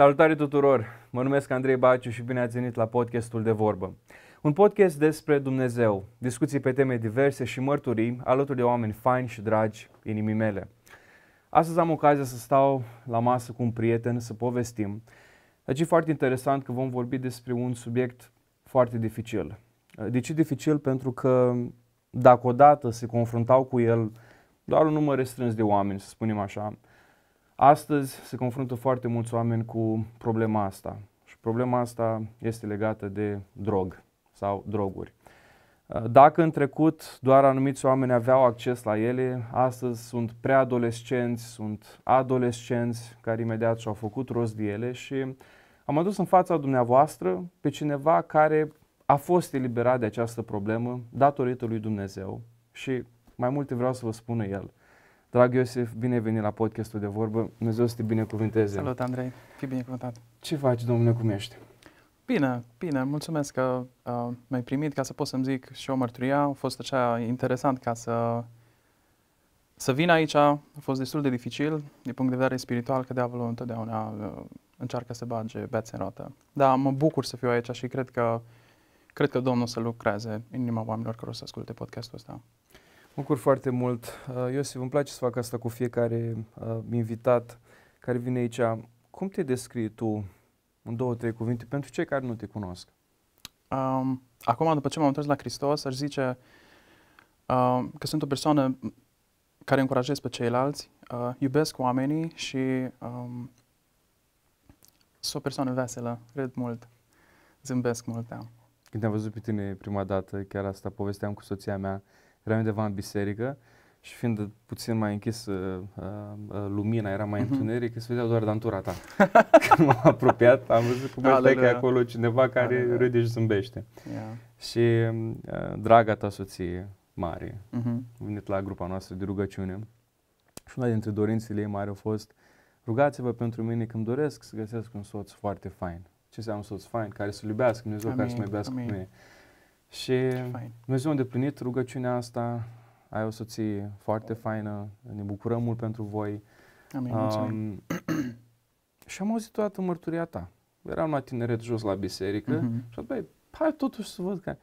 Salutare tuturor! Mă numesc Andrei Baciu și bine ați venit la podcastul de vorbă. Un podcast despre Dumnezeu, discuții pe teme diverse și mărturii alături de oameni faini și dragi inimii mele. Astăzi am ocazia să stau la masă cu un prieten, să povestim. Deci e foarte interesant că vom vorbi despre un subiect foarte dificil. De ce dificil? Pentru că dacă odată se confruntau cu el doar un număr restrâns de oameni, să spunem așa, Astăzi se confruntă foarte mulți oameni cu problema asta și problema asta este legată de drog sau droguri. Dacă în trecut doar anumiți oameni aveau acces la ele, astăzi sunt preadolescenți, sunt adolescenți care imediat și-au făcut rost de ele și am adus în fața dumneavoastră pe cineva care a fost eliberat de această problemă datorită lui Dumnezeu și mai multe vreau să vă spună el. Drag Iosif, bine ai venit la podcastul de vorbă. Dumnezeu să te binecuvânteze. Salut, Andrei. fi binecuvântat. Ce faci, domnule, cum ești? Bine, bine. Mulțumesc că uh, m-ai primit ca să pot să-mi zic și o mărturia. A fost așa interesant ca să, să vin aici. A fost destul de dificil din punct de vedere spiritual, că diavolul întotdeauna uh, încearcă să bage bețe în roată. Dar mă bucur să fiu aici și cred că, cred că Domnul să lucreze în inima oamenilor care o să asculte podcastul ăsta. Bucur foarte mult. Uh, Iosif, îmi place să fac asta cu fiecare uh, invitat care vine aici. Cum te descrii tu în două, trei cuvinte pentru cei care nu te cunosc? Um, acum, după ce m-am întors la Hristos, aș zice uh, că sunt o persoană care încurajez pe ceilalți, uh, iubesc oamenii și um, sunt o persoană veselă, cred mult, zâmbesc mult. Da. Când am văzut pe tine prima dată, chiar asta povesteam cu soția mea, uh, eram undeva în biserică și fiind puțin mai închis uh, uh, uh lumina, era mai uh-huh. întuneric, se vedea doar dantura ta. Când m-am apropiat, am văzut cum e că e acolo cineva care Alele. râde și zâmbește. Yeah. Și uh, draga ta soție mare, uh-huh. Mhm. venit la grupa noastră de rugăciune și una dintre dorințele ei mari a fost rugați-vă pentru mine că îmi doresc să găsesc un soț foarte fain. Ce înseamnă un soț fain? Care să-L iubească, Dumnezeu Amin. care să mă iubească Amin. pe mine. Și Dumnezeu a îndeplinit rugăciunea asta, ai o soție foarte faină, ne bucurăm mult pentru voi. Amin, um, și am auzit toată mărturia ta. Eram la tineret jos la biserică uh-huh. și am zis, hai totuși să văd că...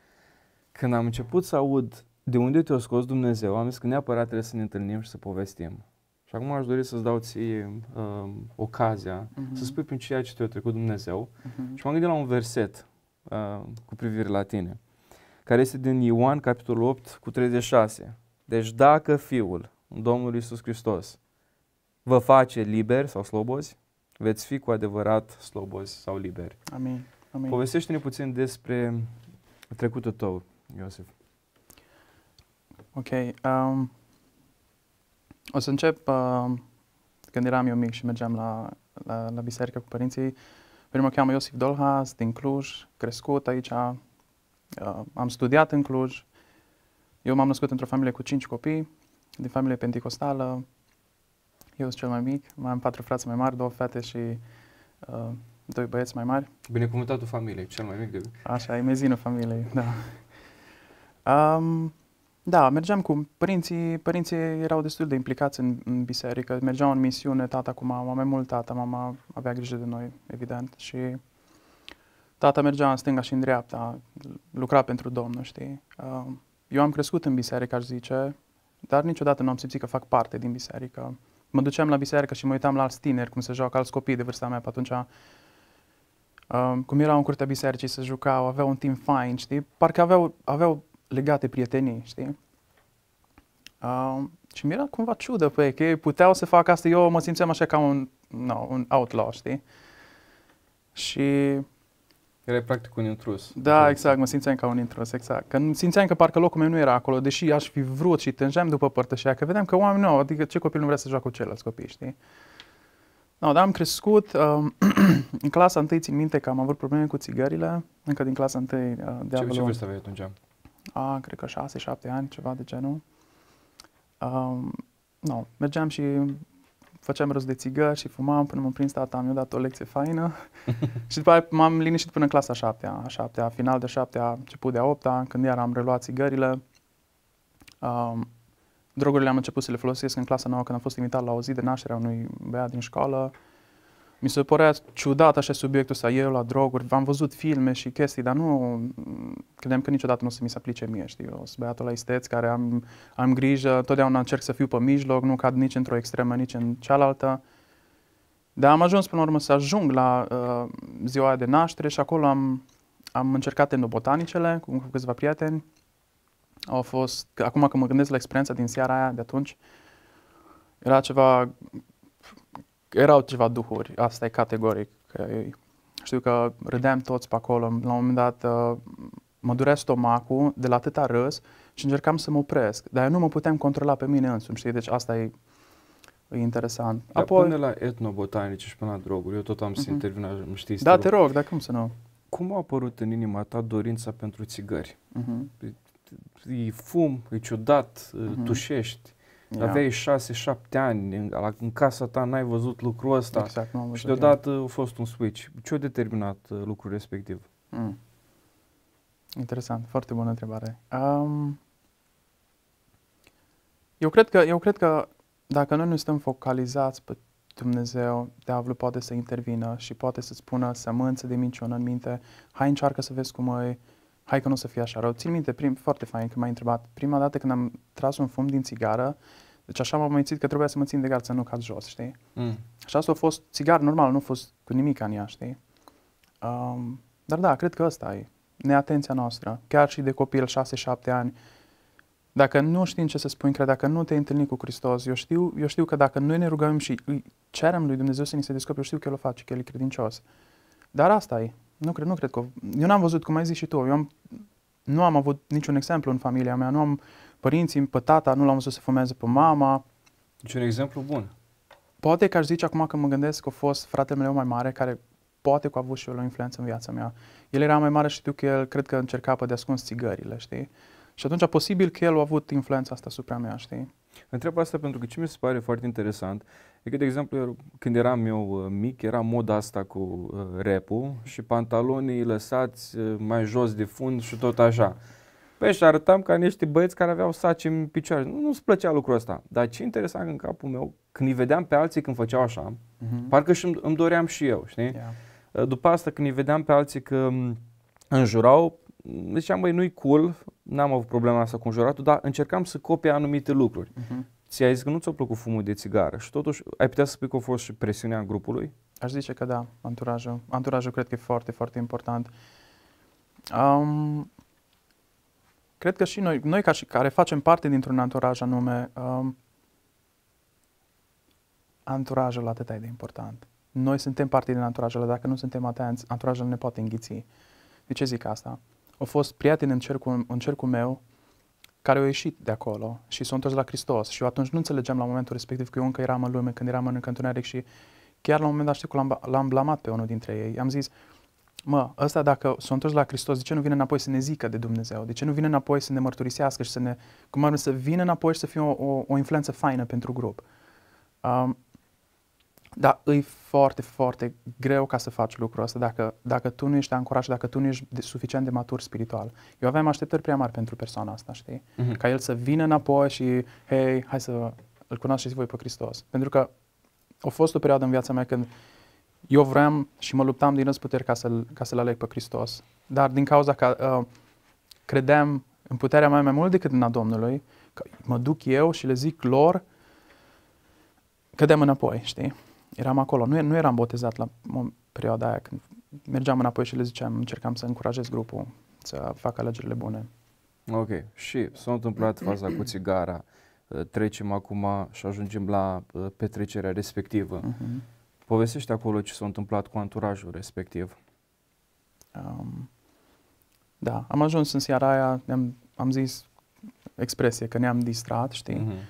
Când am început să aud de unde te-a scos Dumnezeu, am zis că neapărat trebuie să ne întâlnim și să povestim. Și acum aș dori să-ți dau ție um, ocazia uh-huh. să spui prin ceea ce te-a trecut Dumnezeu. Uh-huh. Și m-am gândit la un verset uh, cu privire la tine care este din Ioan, capitolul 8, cu 36. Deci dacă Fiul, Domnul Iisus Hristos, vă face liber sau slobozi, veți fi cu adevărat slobozi sau liberi. Amin. Amin. Povestește-ne puțin despre trecutul tău, Iosif. Ok. Um, o să încep uh, când eram eu mic și mergeam la, la, la biserică cu părinții. Pe mă cheamă Iosif Dolhas, din Cluj, crescut aici, Uh, am studiat în Cluj. Eu m-am născut într-o familie cu cinci copii, din familie pentecostală. Eu sunt cel mai mic, mai am patru frați mai mari, două fete și uh, doi băieți mai mari. Binecuvântatul familiei, cel mai mic de... Așa, e mezinul familiei, da. Um, da, mergeam cu părinții, părinții erau destul de implicați în, în biserică, mergeau în misiune, tata cu mama, mai mult tata, mama avea grijă de noi, evident, și tata mergea în stânga și în dreapta, lucra pentru Domnul, știi? Uh, eu am crescut în biserică, aș zice, dar niciodată nu am simțit că fac parte din biserică. Mă duceam la biserică și mă uitam la alți tineri, cum se joacă alți copii de vârsta mea pe atunci. Uh, cum erau în curtea bisericii, se jucau, aveau un timp fain, știi? Parcă aveau, aveau legate prietenii, știi? Uh, și mi era cumva ciudă pe ei, că ei puteau să facă asta, eu mă simțeam așa ca un, no, un outlaw, știi? Și Erai practic un intrus. Da, exact, mă simțeam ca un intrus, exact. Că simțeam că parcă locul meu nu era acolo, deși aș fi vrut și tângeam după părtășia, că vedeam că oamenii nu, adică ce copil nu vrea să joace cu ceilalți copii, știi? No, dar am crescut, uh, în clasa întâi țin minte că am avut probleme cu țigările, încă din clasa întâi uh, de ce, ce vârstă aveai atunci? A, cred că 6-7 ani, ceva de genul. Uh, um, no, mergeam și făceam rost de țigări și fumam până m am prins tata, mi-a dat o lecție faină și după aia m-am liniștit până în clasa șaptea, a șaptea, final de șaptea, început de a opta, când iar am reluat țigările. Um, drogurile am început să le folosesc în clasa nouă când am fost invitat la o zi de naștere a unui băiat din școală mi se părea ciudat așa subiectul să eu la droguri, am văzut filme și chestii, dar nu credeam că niciodată nu o să mi se aplice mie, știi, O să băiatul la isteț care am, am grijă, totdeauna încerc să fiu pe mijloc, nu cad nici într-o extremă, nici în cealaltă. Dar am ajuns până la urmă să ajung la uh, ziua de naștere și acolo am, am încercat endobotanicele cu câțiva prieteni. Au fost, acum că mă gândesc la experiența din seara aia de atunci, era ceva erau ceva duhuri, asta e categoric. Știu că râdeam toți pe acolo, la un moment dat uh, mă durea stomacul de la atâta râs și încercam să mă opresc, dar eu nu mă puteam controla pe mine însumi, știi, deci asta e, e interesant. Dar Apoi... Până la etnobotanice și până la droguri, eu tot am să uh-huh. Mhm. intervin, știi? Da, te rog, rog dar cum să nu? Cum a apărut în inima ta dorința pentru țigări? Uh-huh. E fum, e ciudat, uh-huh. tușești, Yeah. Da. Aveai 6-7 ani, în, în casa ta n-ai văzut lucrul ăsta exact, nu am văzut și deodată eu. a fost un switch. Ce a determinat uh, lucrul respectiv? Mm. Interesant, foarte bună întrebare. Um, eu, cred că, eu cred că dacă noi nu suntem focalizați pe Dumnezeu, diavolul poate să intervină și poate să spună sămânță de minciună în minte, hai încearcă să vezi cum e, hai că nu o să fie așa rău. Țin minte, prim, foarte fain că m-ai întrebat, prima dată când am tras un fum din țigară, deci așa m-am mințit că trebuia să mă țin de gard să nu cad jos, știi? Mm. Și asta a fost țigar normal, nu a fost cu nimic în ea, știi? Um, dar da, cred că asta e neatenția noastră, chiar și de copil 6-7 ani. Dacă nu știi ce să spui, cred, dacă nu te întâlni cu Hristos, eu știu, eu știu că dacă noi ne rugăm și îi cerem lui Dumnezeu să ni se descopere, eu știu că El o face, că El e credincios. Dar asta e. Nu cred, nu cred că... Eu n-am văzut, cum ai zis și tu, eu am, nu am avut niciun exemplu în familia mea, nu am părinții, pe tata, nu l-am văzut să fumeze pe mama. Deci un exemplu bun. Poate că aș zice acum că mă gândesc că a fost fratele meu mai mare, care poate că a avut și el o influență în viața mea. El era mai mare și știu că el cred că încerca pe de ascuns țigările, știi? Și atunci posibil că el a avut influența asta asupra mea, știi? Întreb asta pentru că ce mi se pare foarte interesant e că, de exemplu, când eram eu uh, mic, era moda asta cu uh, repul și pantalonii lăsați uh, mai jos de fund și tot așa. Păi și arătam ca niște băieți care aveau saci în picioare. Nu, nu-ți plăcea lucrul ăsta. Dar ce interesant în capul meu, când îi vedeam pe alții când făceau așa, mm-hmm. parcă și îmi doream și eu, știi? Yeah. După asta, când îi vedeam pe alții că mm, înjurau, ziceam, băi, nu-i cool, n-am avut problema asta cu juratul, dar încercam să copie anumite lucruri. Uh-huh. Ți-ai zis că nu ți-a plăcut fumul de țigară și totuși ai putea să spui că a fost și presiunea grupului? Aș zice că da, anturajul. Anturajul cred că e foarte, foarte important. Um, cred că și noi, noi ca și care facem parte dintr-un anturaj anume, um, anturajul atât de important. Noi suntem parte din anturajul, dacă nu suntem atenți, anturajul ne poate înghiți. De ce zic asta? au fost prieteni în cercul, în cercul meu care au ieșit de acolo și s-au întors la Hristos. Și eu atunci nu înțelegeam la momentul respectiv că eu încă eram în lume, când eram în întuneric și chiar la un moment dat știu că l-am, l-am blamat pe unul dintre ei. Am zis, mă, ăsta dacă s-a întors la Hristos, de ce nu vine înapoi să ne zică de Dumnezeu? De ce nu vine înapoi să ne mărturisească și să ne... Cum ar să vină înapoi și să fie o, o, o influență faină pentru grup? Um, dar e foarte, foarte greu ca să faci lucrul ăsta dacă, dacă tu nu ești ancorat și dacă tu nu ești de, suficient de matur spiritual. Eu aveam așteptări prea mari pentru persoana asta, știi? Uh-huh. Ca el să vină înapoi și, hei, hai să îl cunoașteți voi pe Hristos. Pentru că a fost o perioadă în viața mea când eu vreau și mă luptam din răzputeri ca să-l, ca să-l aleg pe Hristos. Dar din cauza că uh, credeam în puterea mea mai mult decât în a Domnului, că mă duc eu și le zic lor, cădem înapoi, știi? eram acolo. Nu, nu eram botezat la perioada aia. Când mergeam înapoi și le ziceam, încercam să încurajez grupul să facă alegerile bune. Ok. Și s-a întâmplat faza cu țigara. Uh, trecem acum și ajungem la uh, petrecerea respectivă. Uh-huh. Povestește acolo ce s-a întâmplat cu anturajul respectiv. Um, da, am ajuns în seara aia, am, am zis expresie că ne-am distrat, știi? Uh-huh.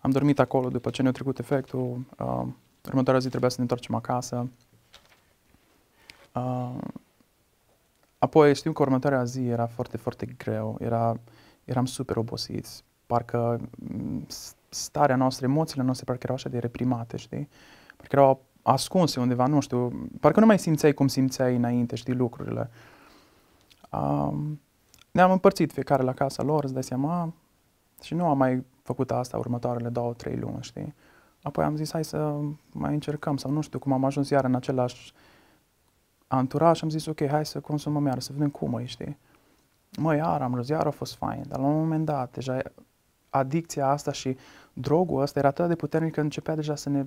Am dormit acolo după ce ne-a trecut efectul. Uh, Următoarea zi trebuia să ne întoarcem acasă. Uh, apoi știu că următoarea zi era foarte, foarte greu. Era, eram super obosiți. Parcă mm, starea noastră, emoțiile noastre parcă erau așa de reprimate, știi? Parcă erau ascunse undeva, nu știu, parcă nu mai simțeai cum simțeai înainte, știi, lucrurile. Um, ne-am împărțit fiecare la casa lor, îți dai seama, și nu am mai făcut asta următoarele două, trei luni, știi? Apoi am zis, hai să mai încercăm, sau nu știu cum am ajuns iar în același anturaj și am zis, ok, hai să consumăm iar, să vedem cum e, știi? Mă, iar am râs, iar a fost fain, dar la un moment dat, deja adicția asta și drogul ăsta era atât de puternic că începea deja să ne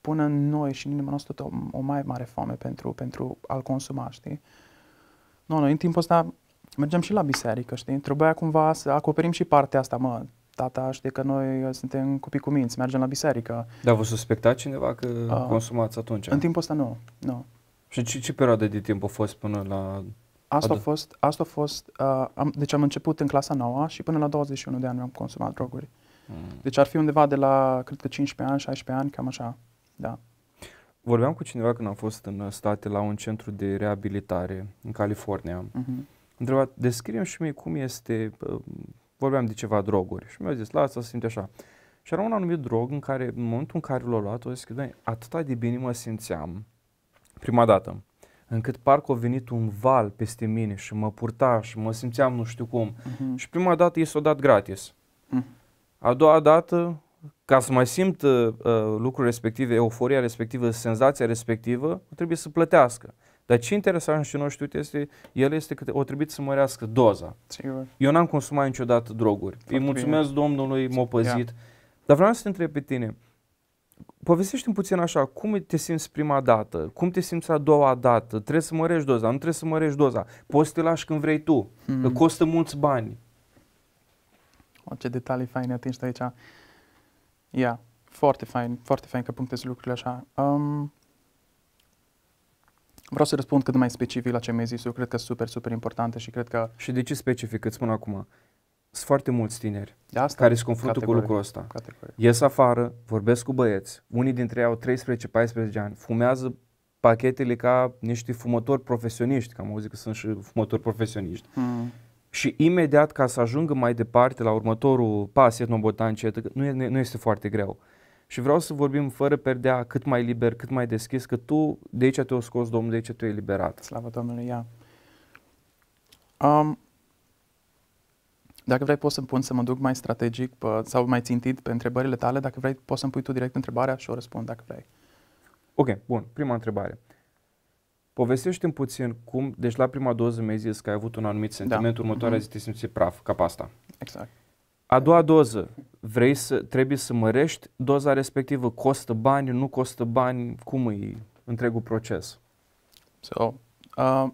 pună în noi și în inima noastră o, o mai mare foame pentru, pentru a-l consuma, știi? Nu, no, noi în timpul ăsta mergem și la biserică, știi? Trebuia cumva să acoperim și partea asta, mă, tata știe că noi suntem copii cu minți, mergem la biserică. Dar vă suspecta cineva că uh, consumați atunci? În timpul ăsta nu, nu. Și ce, ce perioadă de timp a fost până la... Asta a fost, asta a fost uh, am, deci am început în clasa 9 și până la 21 de ani am consumat droguri. Mm. Deci ar fi undeva de la, cred că 15 ani, 16 ani, cam așa, da. Vorbeam cu cineva când am fost în state la un centru de reabilitare în California. Mm-hmm. Întrebat, descriem și mie cum este uh, vorbeam de ceva droguri și mi a zis, lasă să simte așa. Și era un anumit drog în care, în momentul în care l a luat, o zis că, atâta de bine mă simțeam, prima dată, încât parcă a venit un val peste mine și mă purta și mă simțeam nu știu cum. Uh-huh. Și prima dată i s-a dat gratis. Uh-huh. A doua dată, ca să mai simt uh, uh, lucrul respectiv, euforia respectivă, senzația respectivă, trebuie să plătească. Dar ce interesant și știu este, el este că o trebuie să mărească doza. Sigur. Eu n-am consumat niciodată droguri. Foarte Îi mulțumesc bine. Domnului, m-a păzit. Ia. Dar vreau să te întreb pe tine, povestește-mi puțin așa, cum te simți prima dată, cum te simți a doua dată, trebuie să mărești doza, nu trebuie să mărești doza, poți să te lași când vrei tu, mm că mhm. costă mulți bani. O, ce detalii faine atingi aici. Ia, yeah, foarte fain, foarte fain că punctezi lucrurile așa. Um, Vreau să răspund cât mai specific la ce mi-ai zis. Eu cred că sunt super, super importante și cred că... Și de ce specific îți spun acum? Sunt foarte mulți tineri de asta care se confruntă cu lucrul ăsta. Categorie. Ies afară, vorbesc cu băieți, unii dintre ei au 13-14 ani, fumează pachetele ca niște fumători profesioniști, că am auzit că sunt și fumători profesioniști. Mm. Și imediat ca să ajungă mai departe la următorul pas etnobotan, nu, e, nu este foarte greu. Și vreau să vorbim fără perdea, cât mai liber, cât mai deschis, că tu de aici te-o scos, Domnul, de aici te-o eliberat. Slavă Domnului, ia. Um, dacă vrei, poți să-mi pun să mă duc mai strategic pe, sau mai țintit pe întrebările tale. Dacă vrei, poți să-mi pui tu direct întrebarea și o răspund dacă vrei. Ok, bun. Prima întrebare. Povestește-mi puțin cum, deci la prima doză mi-ai zis că ai avut un anumit da. sentiment, da. următoarea mm-hmm. zi te simți praf, ca pasta. Exact. A doua doză, vrei să, trebuie să mărești doza respectivă, costă bani, nu costă bani, cum e întregul proces? So, uh,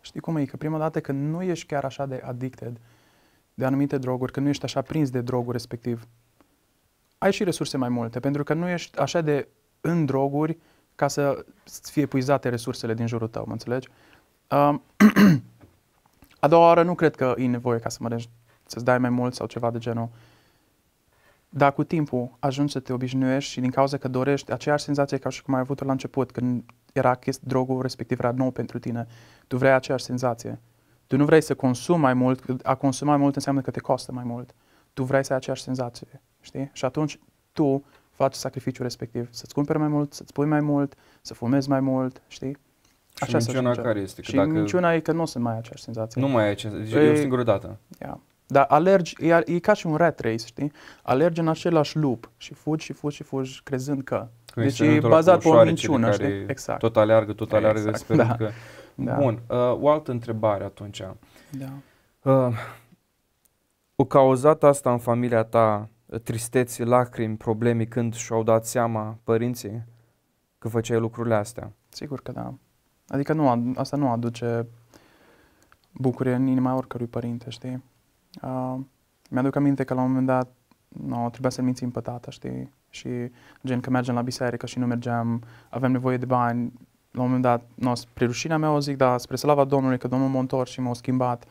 știi cum e? Că prima dată că nu ești chiar așa de addicted de anumite droguri, că nu ești așa prins de droguri respectiv, ai și resurse mai multe, pentru că nu ești așa de în droguri ca să fie puizate resursele din jurul tău, mă înțelegi? Uh, a doua oară nu cred că e nevoie ca să mărești, să-ți dai mai mult sau ceva de genul. Uh, dar cu timpul ajungi să te obișnuiești și din cauza că dorești aceeași senzație ca și cum ai avut-o la început, când era chest, drogul respectiv era nou pentru tine, tu vrei aceeași senzație. Tu nu vrei să consumi mai mult, a consuma mai mult înseamnă că te costă mai mult. Tu vrei să ai aceeași senzație, știi? Și atunci tu faci sacrificiul respectiv, să-ți cumperi mai mult, să-ți pui mai mult, să fumezi mai mult, știi? Așa și minciuna care este? Că și dacă... minciuna e că nu sunt mai ai aceeași senzație. Nu mai ai aceeași, e o păi, singură dată. Yeah. Dar alergi, e, e ca și un rat race, știi? Alergi în același loop și fugi și fugi și fugi crezând că. Când deci e bazat pe o minciună, știi? Exact. Tot aleargă, tot aleargă, exact. sperând da. că... Da. Bun, uh, o altă întrebare atunci. Da. Uh, o cauzat asta în familia ta tristeții, lacrimi, probleme când și-au dat seama părinții că făceai lucrurile astea? Sigur că da. Adică nu, asta nu aduce bucurie în inima oricărui părinte, știi? Uh, mi-aduc aminte că la un moment dat no, trebuia să-l mințim pe tata, știi? Și gen că mergem la biserică și nu mergeam, avem nevoie de bani. La un moment dat, no, spre rușinea mea o zic, dar spre slava Domnului, că Domnul m-a întors și m-a schimbat.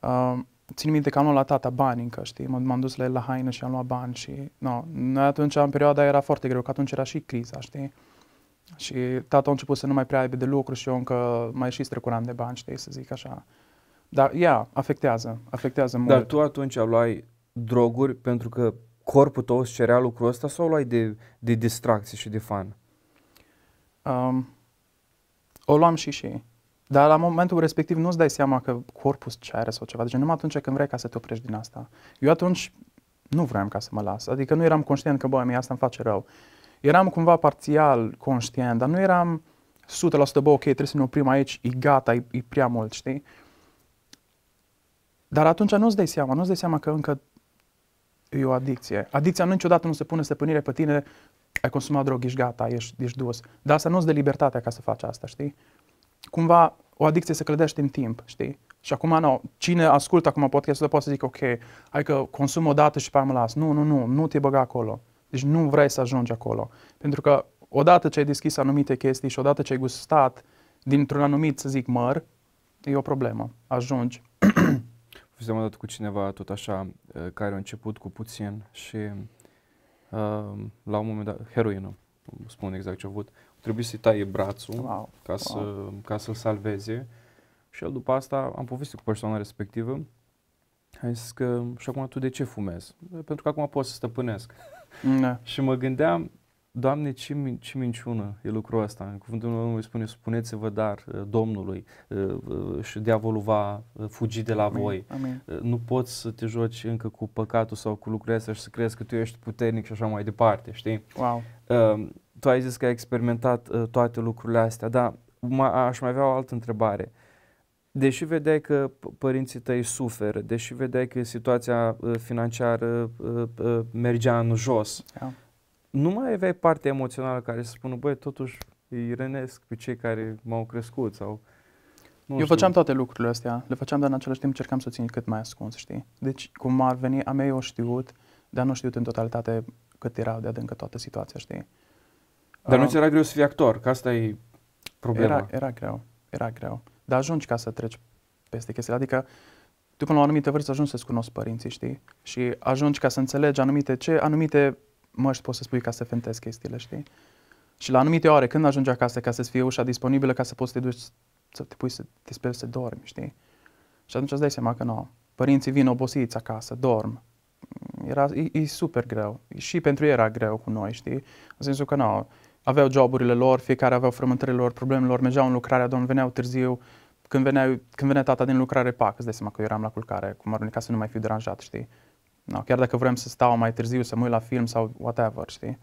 Uh, țin minte că am luat la tata bani încă, știi? M-am dus la el la haină și am luat bani și... No, noi atunci, în perioada era foarte greu, că atunci era și criza, știi? Și tata a început să nu mai prea aibă de lucru și eu încă mai și strecuram de bani, știi, să zic așa. Dar ea afectează, afectează mult. Dar tu atunci luai droguri pentru că corpul tău îți cerea lucrul ăsta sau luai de, de distracție și de fan? Um, o luam și și. Dar la momentul respectiv nu-ți dai seama că corpul îți cere sau ceva. Deci numai atunci când vrei ca să te oprești din asta. Eu atunci nu vreau ca să mă las. Adică nu eram conștient că, băi, asta îmi face rău. Eram cumva parțial conștient, dar nu eram 100% bă, ok, trebuie să ne oprim aici, e gata, e, e prea mult, știi? Dar atunci nu-ți dai seama, nu-ți dai seama că încă e o adicție. Adicția nu niciodată nu se pune stăpânire pe tine, ai consumat drog, ești gata, ești, ești dus. Dar asta nu-ți dă libertatea ca să faci asta, știi? Cumva o adicție se clădește în timp, știi? Și acum, nu, cine ascultă acum podcastul poate să zică, ok, hai că consum o dată și pe mă las. Nu, nu, nu, nu te băga acolo. Deci nu vrei să ajungi acolo. Pentru că odată ce ai deschis anumite chestii și odată ce ai gustat dintr-un anumit, să zic, măr, e o problemă. Ajungi discutam odată cu cineva tot așa, uh, care a început cu puțin și uh, la un moment dat, heroină, spun exact ce a avut, trebuie să-i taie brațul wow. ca, să, wow. ca să-l salveze. Și el după asta am povestit cu persoana respectivă, a zis că și acum tu de ce fumezi? Pentru că acum pot să stăpânesc. Da. și mă gândeam, Doamne, ce, min- ce minciună e lucrul ăsta. În cuvântul îmi spune, spuneți-vă dar uh, Domnului uh, uh, și diavolul va fugi de la Amin. voi. Amin. Nu poți să te joci încă cu păcatul sau cu lucrurile astea și să crezi că tu ești puternic și așa mai departe, știi? Wow. Tu ai zis că ai experimentat toate lucrurile astea, dar aș mai avea o altă întrebare. Deși vedeai că părinții tăi suferă, deși vedeai că situația financiară mergea în jos, yeah da nu mai aveai partea emoțională care să spună, băi, totuși îi rănesc pe cei care m-au crescut sau... Nu Eu știu. făceam toate lucrurile astea, le făceam, dar în același timp cercam să o țin cât mai ascuns, știi? Deci, cum ar veni, a mea eu știut, dar nu știut în totalitate cât era de adâncă toată situația, știi? Dar uh, nu um, ți era greu să fii actor, că asta e problema. Era, era greu, era greu. Dar ajungi ca să treci peste chestia. adică tu până la o anumită vârstă ajungi să-ți cunoști părinții, știi? Și ajungi ca să înțelegi anumite ce, anumite măști poți să spui ca să fentezi chestiile, știi? Și la anumite ore, când ajungi acasă, ca să-ți fie ușa disponibilă, ca să poți să te duci, să te pui să te speli să dormi, știi? Și atunci îți dai seama că nu. Părinții vin obosiți acasă, dorm. Era, e, e super greu. Și pentru ei era greu cu noi, știi? În sensul că nu, aveau joburile lor, fiecare aveau frământările lor, problemele lor, mergeau în lucrarea, Domnul veneau târziu, când venea, când venea tata din lucrare, pac, îți dai seama că eu eram la culcare, cum ar ca să nu mai fiu deranjat, știi? No, chiar dacă vrem să stau mai târziu, să mă uit la film sau whatever, știi?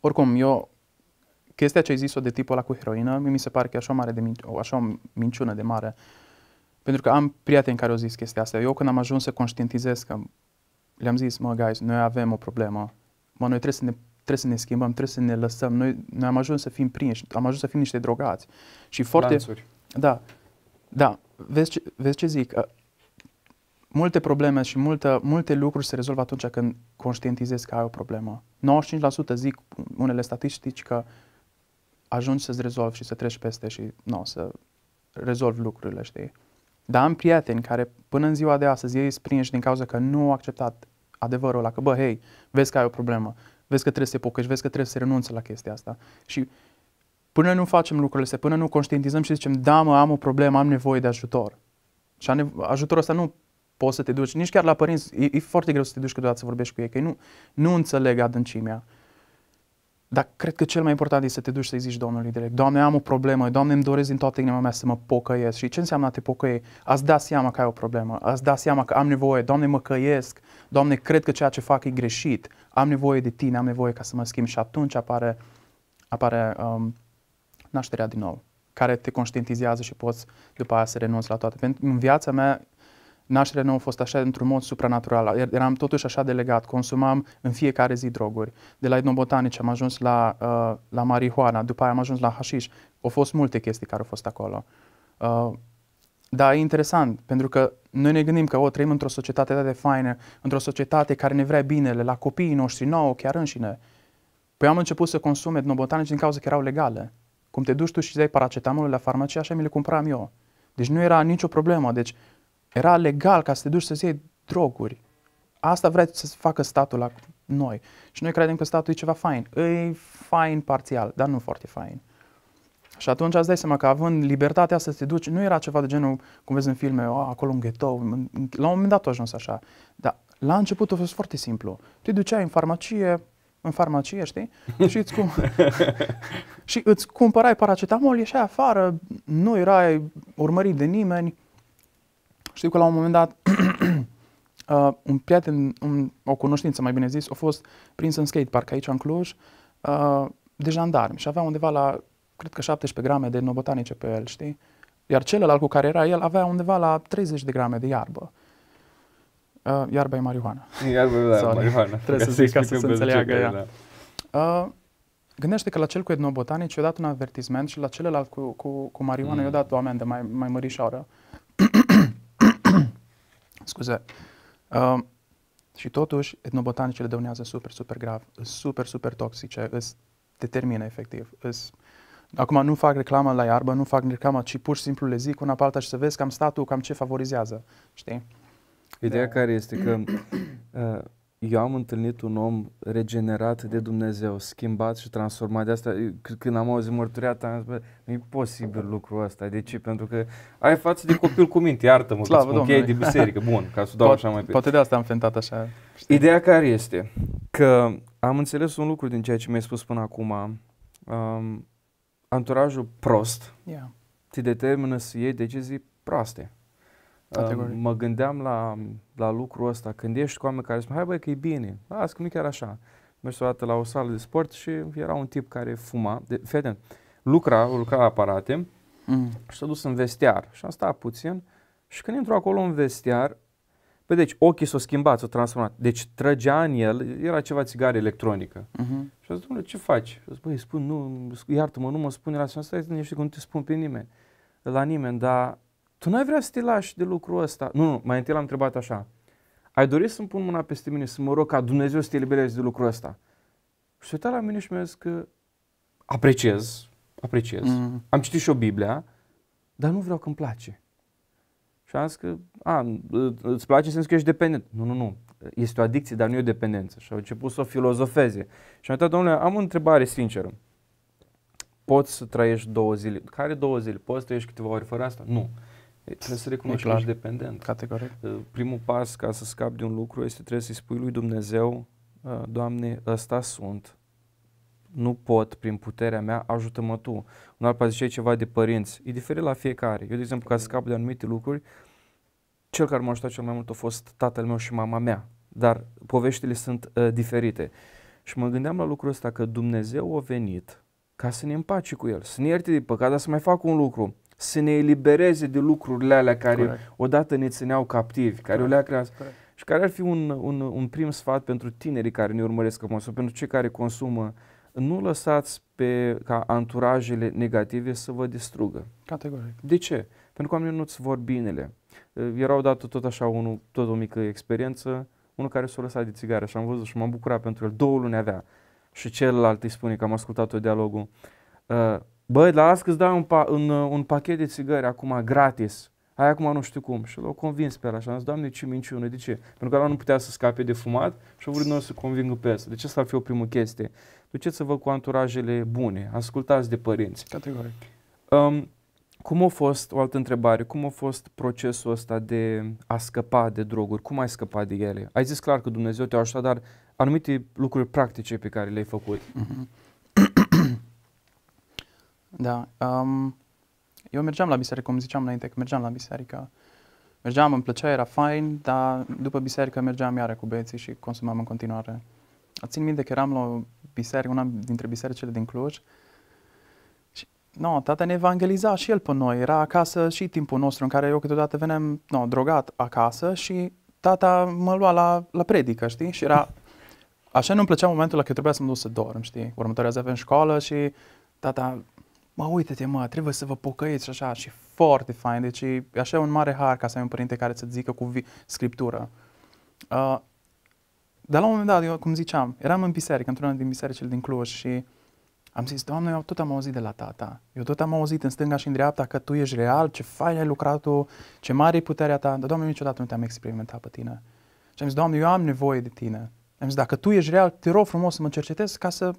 Oricum, eu, chestia ce ai zis-o de tipul ăla cu heroină, mi se pare că e așa o, mare de min- o, așa o minciună de mare. Pentru că am prieteni care au zis chestia asta. Eu când am ajuns să conștientizez că le-am zis, mă, guys, noi avem o problemă. Mă, noi trebuie să ne trebuie să ne schimbăm, trebuie să ne lăsăm. Noi, noi am ajuns să fim prinși, am ajuns să fim niște drogați. Și foarte... Lanțuri. Da, da. Vezi ce, vezi ce zic? Ă, multe probleme și multe, multe lucruri se rezolvă atunci când conștientizezi că ai o problemă. 95% zic unele statistici că ajungi să-ți rezolvi și să treci peste și nu, să rezolvi lucrurile, știi? Dar am prieteni care până în ziua de astăzi ei sprinși din cauza că nu au acceptat adevărul ăla, că bă, hei, vezi că ai o problemă, vezi că trebuie să te pocăști, vezi că trebuie să renunți la chestia asta. Și până nu facem lucrurile astea, până nu conștientizăm și zicem, da mă, am o problemă, am nevoie de ajutor. Și ajutorul ăsta nu poți să te duci, nici chiar la părinți, e, e foarte greu să te duci câteodată să vorbești cu ei, că ei nu, nu înțeleg adâncimea. Dar cred că cel mai important este să te duci să-i zici Domnului direct, Doamne, am o problemă, Doamne, îmi doresc din toată inima mea să mă pocăiesc. Și ce înseamnă a te pocăie? Ați da seama că ai o problemă, ați da seama că am nevoie, Doamne, mă căiesc, Doamne, cred că ceea ce fac e greșit, am nevoie de Tine, am nevoie ca să mă schimb. Și atunci apare, apare um, nașterea din nou, care te conștientizează și poți după aia să renunți la toate. Pentru în viața mea, nașterea nu a fost așa într-un mod supranatural. Er, eram totuși așa de legat, consumam în fiecare zi droguri. De la etnobotanici am ajuns la, uh, la marihuana, după aia am ajuns la hașiș. Au fost multe chestii care au fost acolo. Uh, dar e interesant, pentru că noi ne gândim că o trăim într-o societate de faină, într-o societate care ne vrea binele, la copiii noștri, nouă, chiar înșine. Păi am început să consum etnobotanici din cauza că erau legale. Cum te duci tu și dai paracetamolul la farmacie, așa mi le cumpăram eu. Deci nu era nicio problemă. Deci era legal ca să te duci să-ți iei droguri. Asta vrea să facă statul la noi. Și noi credem că statul e ceva fain. E fain parțial, dar nu foarte fain. Și atunci îți dai seama că având libertatea să te duci, nu era ceva de genul, cum vezi în filme, oh, acolo un ghetto, la un moment dat a ajuns așa. Dar la început a fost foarte simplu. Te duceai în farmacie, în farmacie, știi? Și îți, cum... și îți cumpărai paracetamol, ieșai afară, nu erai urmărit de nimeni, știu că la un moment dat uh, un prieten, un, o cunoștință mai bine zis, a fost prins în skatepark aici în Cluj uh, de jandarmi și avea undeva la, cred că 17 grame de nobotanice pe el, știi? Iar celălalt cu care era el avea undeva la 30 de grame de iarbă. Uh, iarba e marihuana. Iarba e marihuana. Trebuie să zic ca să se înțeleagă ea. Da. Uh, gândește că la cel cu etnobotanici i-a dat un avertisment și la celălalt cu, cu, cu marihuana mm. i-a dat o amendă mai, mai mărișoară. scuze. Uh, și totuși, etnobotanicele dăunează super, super grav, super, super toxice, îți determină efectiv. Îs... Acum nu fac reclamă la iarbă, nu fac reclamă, ci pur și simplu le zic una pe alta și să vezi cam statul, cam ce favorizează, știi? Ideea de... Da. care este că uh, eu am întâlnit un om regenerat de Dumnezeu, schimbat și transformat. De asta, când am auzit mărturia ta, am zis, nu e posibil lucrul ăsta. De ce? Pentru că ai față de copil cu minte, iartă-mă, Slavă că spun că e de biserică. Bun, ca să dau așa mai pe. Poate de asta am fentat așa. Știi? Ideea care este? Că am înțeles un lucru din ceea ce mi-ai spus până acum. Um, anturajul prost yeah. te determină să iei decizii proaste. Categoric. Mă gândeam la, la lucrul ăsta, când ești cu oameni care spun, hai băi că e bine, las da, că nu chiar așa. Mergi o dată la o sală de sport și era un tip care fuma, de, fete, lucra, lucra la aparate mm. și s-a dus în vestiar și am stat puțin și când intru acolo în vestiar, pe deci ochii s-au schimbat, s-au transformat. Deci trăgea în el, era ceva țigară electronică. Mm-hmm. Și a zis, domnule, ce faci? Și a zis, băi, spun, nu, iartă-mă, nu mă spune la asta, nu știu că nu te spun pe nimeni, la nimeni, dar tu n-ai vrea să te lași de lucrul ăsta. Nu, nu, mai întâi l-am întrebat așa. Ai dorit să-mi pun mâna peste mine, să mă rog ca Dumnezeu să te elibereze de lucrul ăsta? Și uita la mine și mi-a zis că apreciez, apreciez. Mm. Am citit și o Biblia, dar nu vreau că mi place. Și am zis că, a, îți place în sensul că ești dependent. Nu, nu, nu, este o adicție, dar nu e o dependență. Și au început să o filozofeze. Și am uitat, domnule, am o întrebare sinceră. Poți să trăiești două zile? Care două zile? Poți să trăiești câteva ori fără asta? Nu. Mm. Trebuie să recunoști că ești dependent. Categoric. Primul pas ca să scapi de un lucru este trebuie să-i spui lui Dumnezeu, Doamne, ăsta sunt, nu pot prin puterea mea, ajută-mă Tu. Un alt pas ziceai ceva de părinți. E diferit la fiecare. Eu, de exemplu, ca să scap de anumite lucruri, cel care m-a ajutat cel mai mult a fost tatăl meu și mama mea. Dar poveștile sunt uh, diferite. Și mă gândeam la lucrul ăsta că Dumnezeu a venit ca să ne împace cu El, să ne ierte de păcat, dar să mai fac un lucru să ne elibereze de lucrurile alea care Correct. odată ne țineau captivi, care Correct. o leacrează. Corect. Și care ar fi un, un, un prim sfat pentru tinerii care ne urmăresc acum sau pentru cei care consumă, nu lăsați pe, ca anturajele negative să vă distrugă. Categoric. De ce? Pentru că oamenii nu-ți vor binele. Eh, Era odată tot așa unul, tot o mică experiență, unul care s-a lăsat de țigară și am văzut și m-am bucurat pentru el, două luni avea. Și celălalt îi spune că am ascultat o dialogul, uh, Băi, las că îți dau un, pa, un, uh, un pachet de țigări acum gratis. Hai acum nu știu cum. Și l-au convins pe el așa. Zis, Doamne, ce minciună, de ce? Pentru că ăla nu putea să scape de fumat și a vrut noi să convingă pe asta. ce să ar fi o primă chestie. Duceți-vă cu anturajele bune, ascultați de părinți. Categoric. Um, cum a fost, o altă întrebare, cum a fost procesul ăsta de a scăpa de droguri? Cum ai scăpat de ele? Ai zis clar că Dumnezeu te-a ajutat, dar anumite lucruri practice pe care le-ai făcut. Uh-huh. Da. Um, eu mergeam la biserică, cum ziceam înainte, că mergeam la biserică. Mergeam, îmi plăcea, era fain, dar după biserică mergeam iară cu băieții și consumam în continuare. Țin minte că eram la o biserică, una dintre bisericile din Cluj, și, no, tata ne evangeliza și el pe noi. Era acasă și timpul nostru în care eu câteodată veneam, no, drogat acasă și tata mă lua la, la predică, știi? Și era... Așa nu-mi plăcea momentul la care trebuia să mă duc să dorm, știi? Următoarea zi avem școală și tata mă, uite-te, mă, trebuie să vă pocăiți și așa, și foarte fain, deci e așa un mare har ca să ai un părinte care să zică cu scriptură. Uh, dar la un moment dat, eu, cum ziceam, eram în biserică, într-una din bisericile din Cluj și am zis, Doamne, eu tot am auzit de la tata, eu tot am auzit în stânga și în dreapta că Tu ești real, ce fain ai lucrat Tu, ce mare e puterea Ta, dar Doamne, niciodată nu te-am experimentat pe Tine. Și am zis, Doamne, eu am nevoie de Tine. Am zis, dacă Tu ești real, te rog frumos să mă cercetezi ca să,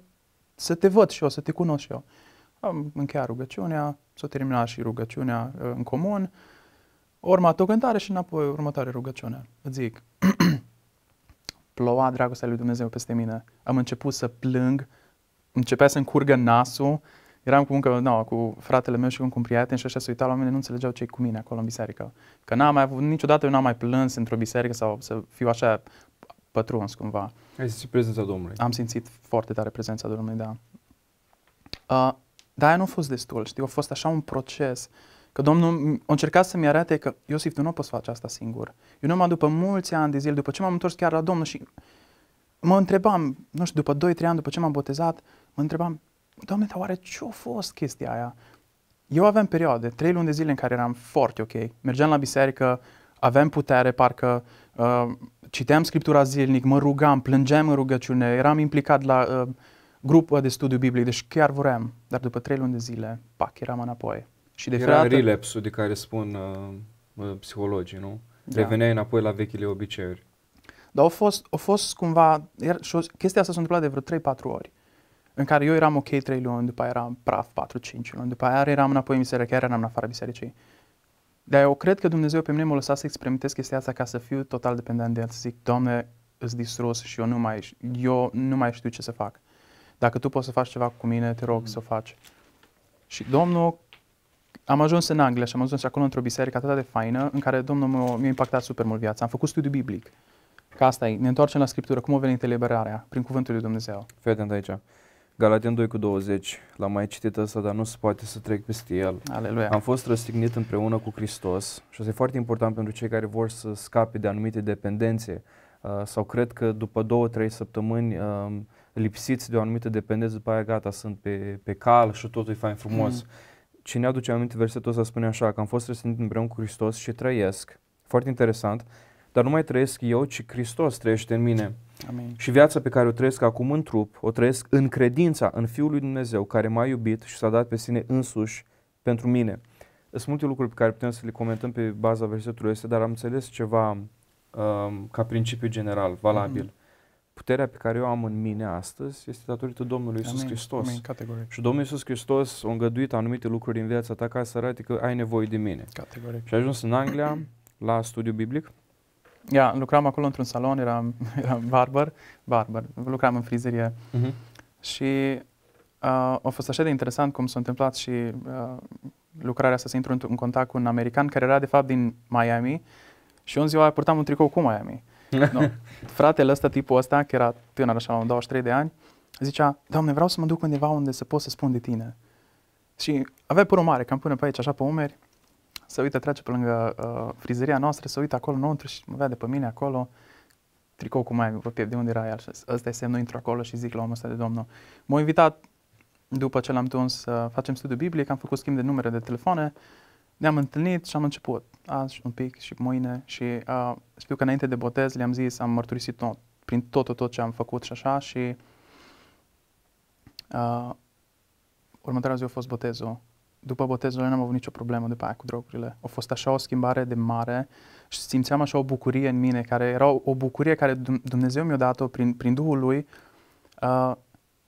să te văd și eu, să te cunosc și eu. Am încheiat rugăciunea, s-a terminat și rugăciunea uh, în comun, urma o cântare și înapoi următoare rugăciune. Îți zic, ploua dragostea lui Dumnezeu peste mine. Am început să plâng, începea să-mi curgă nasul, eram cu încă, no, cu fratele meu și cu un prieten și așa se uita la mine, nu înțelegeau ce cu mine acolo în biserică. Că n-am mai avut, niciodată eu n-am mai plâns într-o biserică sau să fiu așa pătruns cumva. Ai simțit prezența Domnului. Am simțit foarte tare prezența Domnului, da. Uh, dar aia nu a fost destul, știi, a fost așa un proces. Că Domnul a încercat să-mi arate că, Iosif, tu nu poți face asta singur. Eu numai după mulți ani de zile, după ce m-am întors chiar la Domnul și mă întrebam, nu știu, după 2-3 ani după ce m-am botezat, mă întrebam, Doamne, dar oare ce-a fost chestia aia? Eu aveam perioade, 3 luni de zile în care eram foarte ok. Mergeam la biserică, aveam putere, parcă uh, citeam Scriptura zilnic, mă rugam, plângeam în rugăciune, eram implicat la uh, grupă de studiu biblic, deci chiar voream, dar după trei luni de zile, pac, eram înapoi. Și de Era fereată, relapsul de care spun uh, uh psihologii, nu? Da. Reveneai înapoi la vechile obiceiuri. Dar au fost, au fost cumva, iar, și chestia asta s-a întâmplat de vreo 3-4 ori, în care eu eram ok 3 luni, după aia eram praf 4-5 luni, după aia eram înapoi în biserică, chiar eram în afara bisericii. Dar eu cred că Dumnezeu pe mine m-a lăsat să experimentez chestia asta ca să fiu total dependent de el, să zic, Doamne, îți distrus și eu nu mai, eu nu mai știu ce să fac. Dacă tu poți să faci ceva cu mine, te rog mm. să o faci. Și Domnul, am ajuns în Anglia și am ajuns acolo într-o biserică atât de faină, în care Domnul mi-a impactat super mult viața. Am făcut studiu biblic. Ca asta e, ne întoarcem la Scriptură. Cum a venit eliberarea? Prin Cuvântul lui Dumnezeu. Fii atent aici. Galatian 2 cu 20, l-am mai citit ăsta, dar nu se poate să trec peste el. Aleluia. Am fost răstignit împreună cu Hristos și asta e foarte important pentru cei care vor să scape de anumite dependențe uh, sau cred că după două, trei săptămâni uh, lipsiți de o anumită dependență, după aia gata, sunt pe, pe cal și totul e fain frumos. Mm. Cine aduce aminte versetul ăsta spune așa, că am fost răstignit împreună cu Hristos și trăiesc, foarte interesant, dar nu mai trăiesc eu, ci Hristos trăiește în mine. Amin. Și viața pe care o trăiesc acum în trup, o trăiesc în credința în Fiul lui Dumnezeu care m-a iubit și s-a dat pe sine însuși pentru mine. Sunt multe lucruri pe care putem să le comentăm pe baza versetului ăsta, dar am înțeles ceva um, ca principiu general, valabil. Mm puterea pe care eu am în mine astăzi este datorită Domnului Isus Hristos. Amin, categoric. Și Domnul Isus Hristos a îngăduit anumite lucruri în viața ta ca să arate că ai nevoie de mine. Categoric. Și a ajuns în Anglia la studiu biblic. Ia, lucram acolo într-un salon, eram, eram barber, barber, lucram în frizerie uh-huh. și uh, a fost așa de interesant cum s-a întâmplat și uh, lucrarea asta să intru în contact cu un american care era de fapt din Miami și eu în ziua aia purtam un tricou cu Miami. No. Fratele ăsta, tipul ăsta, care era tânăr așa, la 23 de ani, zicea, Doamne, vreau să mă duc undeva unde să pot să spun de tine. Și avea părul mare, cam până pe aici, așa pe umeri, să uită, trece pe lângă uh, frizeria noastră, să uită acolo înăuntru și mă vede pe mine acolo, tricou cu mai vă pierd de unde era el. Ăsta e semnul, intru acolo și zic la omul ăsta de domnul. M-a invitat după ce l-am tuns să facem studiu biblic, am făcut schimb de numere de telefoane, ne-am întâlnit și am început azi un pic și mâine și uh, știu că înainte de botez le-am zis, am mărturisit tot, prin tot, tot, tot ce am făcut și așa și uh, următoarea zi a fost botezul. După botezul n-am avut nicio problemă după aia cu drogurile. A fost așa o schimbare de mare și simțeam așa o bucurie în mine, care era o, o bucurie care Dumnezeu mi-a dat-o prin, prin Duhul Lui. Uh,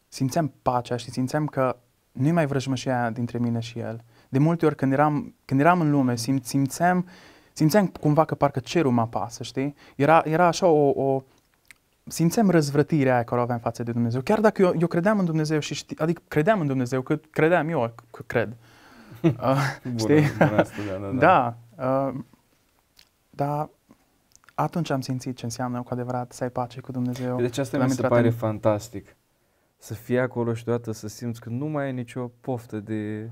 simțeam pacea și simțeam că nu mai vrăjmășia dintre mine și El de multe ori când eram, când eram în lume, sim, simțeam, simțeam cumva că parcă cerul mă apasă, știi? Era, era așa o, o simțeam răzvrătirea aia care o aveam față de Dumnezeu. Chiar dacă eu, eu credeam în Dumnezeu și ști, adică credeam în Dumnezeu, că credeam eu că cred. Uh, bună, știi? Bună da, da, da. da uh, dar atunci am simțit ce înseamnă cu adevărat să ai pace cu Dumnezeu. Deci asta mi se pare în... fantastic. Să fii acolo și deodată să simți că nu mai ai nicio poftă de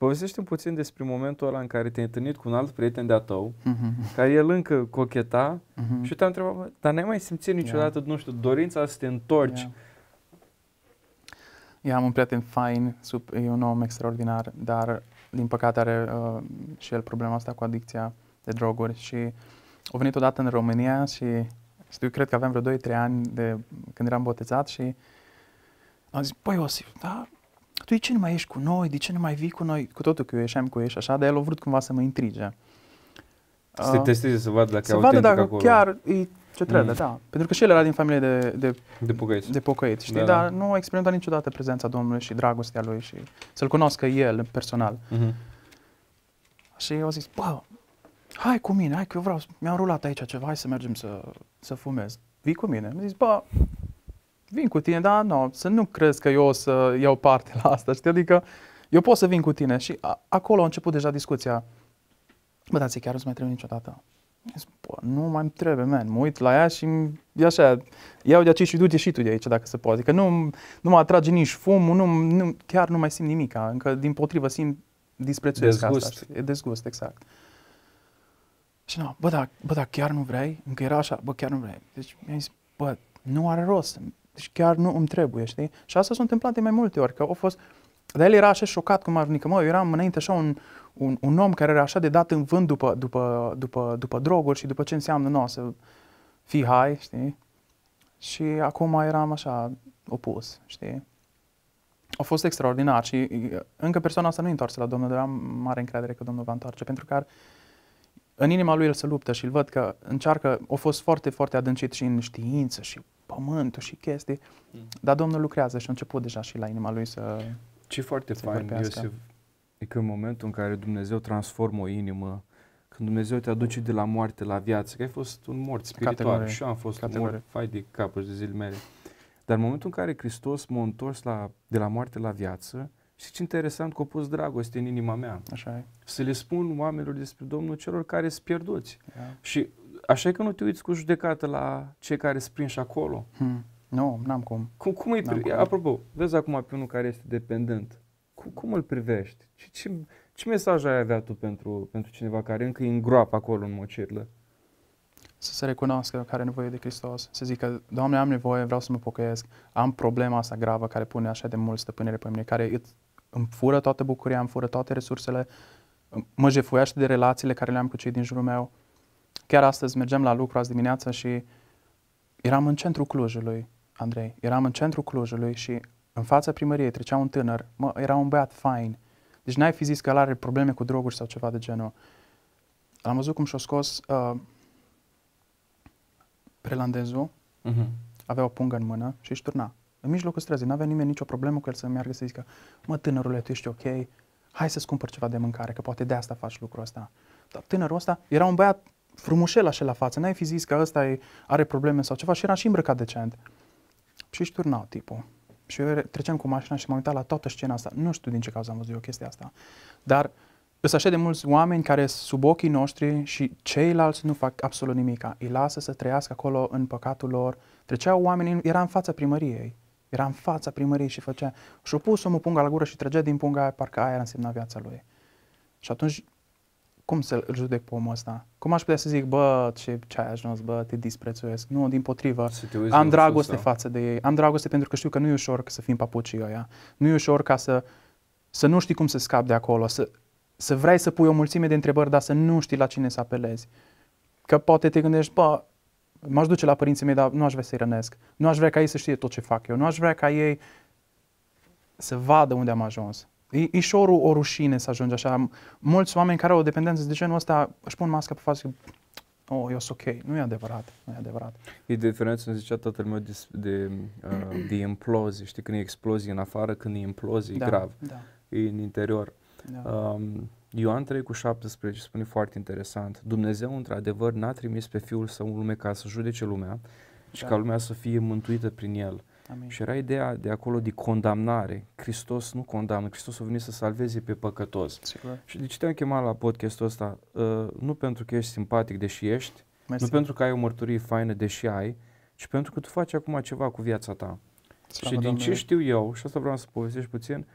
povestește puțin despre momentul ăla în care te-ai întâlnit cu un alt prieten de-a tău, mm-hmm. care el încă cocheta mm-hmm. și te-a întrebat, dar n-ai mai simțit niciodată, yeah. nu știu, dorința să te întorci? Yeah. Eu am un prieten fain, sub, e un om extraordinar, dar din păcate are uh, și el problema asta cu adicția de droguri și a venit odată în România și știu, cred că aveam vreo 2-3 ani de când eram botezat și am zis, păi Iosif, da, tu de ce nu mai ești cu noi, de ce nu mai vii cu noi, cu totul că eu ieșeam cu ei și așa, dar el a vrut cumva să mă intrige. Să te testeze, să vadă dacă să vadă dacă acolo. chiar e ce trebuie, mm. da. Pentru că și el era din familie de, de, de pocăiți, de pocăiți știi? Da, Dar da. nu a experimentat niciodată prezența Domnului și dragostea lui și să-L cunoască el personal. Mm-hmm. Și eu zis, bă, hai cu mine, hai că eu vreau, mi-am rulat aici ceva, hai să mergem să, să fumez. Vii cu mine. Mi-a zis, bă, vin cu tine, dar nu, să nu crezi că eu o să iau parte la asta, știi? Adică eu pot să vin cu tine și a, acolo a început deja discuția. Bă, dar chiar nu mai trebuie niciodată. Zic, Bă, nu mai trebuie, man. Mă uit la ea și e așa, iau de aici și du-te și tu de aici dacă se poate. Adică, nu, nu mă atrage nici fumul, nu, nu, chiar nu mai simt nimic. Încă din potrivă simt disprețuiesc dezgust. asta. E dezgust, exact. Și nu, bă, da, bă, da, chiar nu vrei? Încă era așa, bă, chiar nu vrei. Deci mi-a zis, bă, nu are rost deci chiar nu îmi trebuie, știi? Și asta s-a întâmplat de mai multe ori, că au fost... Dar el era așa șocat cum ajunge, că mă, eu eram înainte așa un, un, un om care era așa de dat în vânt după, după, după, după droguri și după ce înseamnă nu, să fii high, știi? Și acum eram așa opus, știi? A fost extraordinar și încă persoana asta nu întoarce la Domnul, dar am mare încredere că Domnul va întoarce, pentru că ar, în inima lui el se luptă și îl văd că încearcă, a fost foarte, foarte adâncit și în știință și pământul și chestii. Mm. Dar Domnul lucrează și a început deja și la inima lui să Ce foarte să fain, Iosif, e că în momentul în care Dumnezeu transformă o inimă, când Dumnezeu te aduce de la moarte la viață, că ai fost un mort spiritual Categorie. și eu am fost Categorie. mort, fai de capul de zile mele. Dar în momentul în care Hristos m-a întors la, de la moarte la viață, și ce interesant că a pus dragoste în inima mea. Așa e. Să le spun oamenilor despre Domnul celor care sunt pierduți. Yeah. Și Așa că nu te uiți cu judecată la cei care sunt acolo. Hmm. Nu, n-am cum. Cum, cum îi privești? Apropo, vezi acum pe unul care este dependent. Cum, cum îl privești? Ce, ce, ce mesaj ai avea tu pentru, pentru cineva care încă e în groapă acolo, în mocirlă? Să se recunoască că are nevoie de Hristos, să zică, Doamne, am nevoie, vreau să mă pocăiesc, am problema asta gravă care pune așa de mult stăpânire pe mine, care îmi fură toată bucuria, îmi fură toate resursele, mă jefuiește de relațiile care le am cu cei din jurul meu, Chiar astăzi mergem la lucru azi dimineața și eram în centrul Clujului, Andrei. Eram în centrul Clujului și în fața primăriei trecea un tânăr, mă, era un băiat fain. Deci n-ai fi zis că el are probleme cu droguri sau ceva de genul. Am văzut cum și-a scos uh, prelandezul, uh-huh. avea o pungă în mână și își turna. În mijlocul străzii, n-avea nimeni nicio problemă cu el să meargă să zică, mă, tânărule, tu ești ok, hai să-ți cumpăr ceva de mâncare, că poate de asta faci lucrul ăsta. Dar tânărul ăsta era un băiat frumușel așa la față, n-ai fi zis că ăsta e, are probleme sau ceva și era și îmbrăcat decent. Și își turna tipul. Și eu treceam cu mașina și m-am uitat la toată scena asta. Nu știu din ce cauză am văzut eu chestia asta. Dar sunt așa de mulți oameni care sunt sub ochii noștri și ceilalți nu fac absolut nimica. Îi lasă să trăiască acolo în păcatul lor. Treceau oamenii, era în fața primăriei. Era în fața primăriei și făcea... Și-o pus omul punga la gură și trăgea din punga aia, parcă aia însemna viața lui. Și atunci cum să-l judec pe omul ăsta? Cum aș putea să zic, bă, ce, ce ai ajuns, bă, te disprețuiesc? Nu, din potrivă, am dragoste sau? față de ei, am dragoste pentru că știu că nu e ușor să fim papucii ăia, nu e ușor ca să, să nu știi cum să scapi de acolo, să, să vrei să pui o mulțime de întrebări, dar să nu știi la cine să apelezi. Că poate te gândești, bă, m-aș duce la părinții mei, dar nu aș vrea să-i rănesc, nu aș vrea ca ei să știe tot ce fac eu, nu aș vrea ca ei să vadă unde am ajuns. E, e și o, rușine să ajungi așa. Mulți oameni care au o dependență de genul ăsta își pun masca pe față oh, eu sunt ok. Nu e adevărat, nu e adevărat. E diferență, îmi zicea tatăl meu, de, de, uh, de implozie. Știi, când e explozie în afară, când e implozie, da, e grav. Da. E în interior. Da. Um, Ioan 3 cu 17 spune foarte interesant. Dumnezeu, într-adevăr, n-a trimis pe Fiul Său în lume ca să judece lumea, și da. ca lumea să fie mântuită prin El. Amin. Și era ideea de acolo de condamnare. Hristos nu condamnă, Hristos a venit să salveze pe păcătos. Sigur. Și de ce te-am chemat la podcastul ăsta? Uh, nu pentru că ești simpatic, deși ești, Mersi. nu pentru că ai o mărturie faină, deși ai, ci pentru că tu faci acum ceva cu viața ta. Slavă și din Domnului. ce știu eu, și asta vreau să povestești puțin,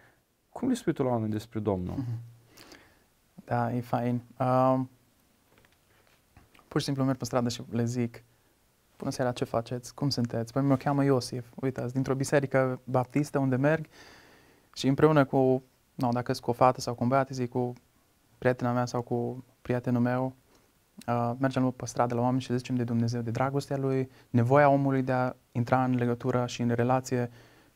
cum le spui tu la oameni despre Domnul? Mhm. Da, e fain. Uh, pur și simplu merg pe stradă și le zic, uh, Bună seara, ce faceți? Cum sunteți? Păi mă cheamă Iosif, uitați, dintr-o biserică baptistă unde merg și împreună cu, nu, dacă sunt cu o fată sau cu un băiat, zic cu prietena mea sau cu prietenul meu, uh, mergem pe stradă la oameni și zicem de Dumnezeu, de dragostea lui, nevoia omului de a intra în legătură și în relație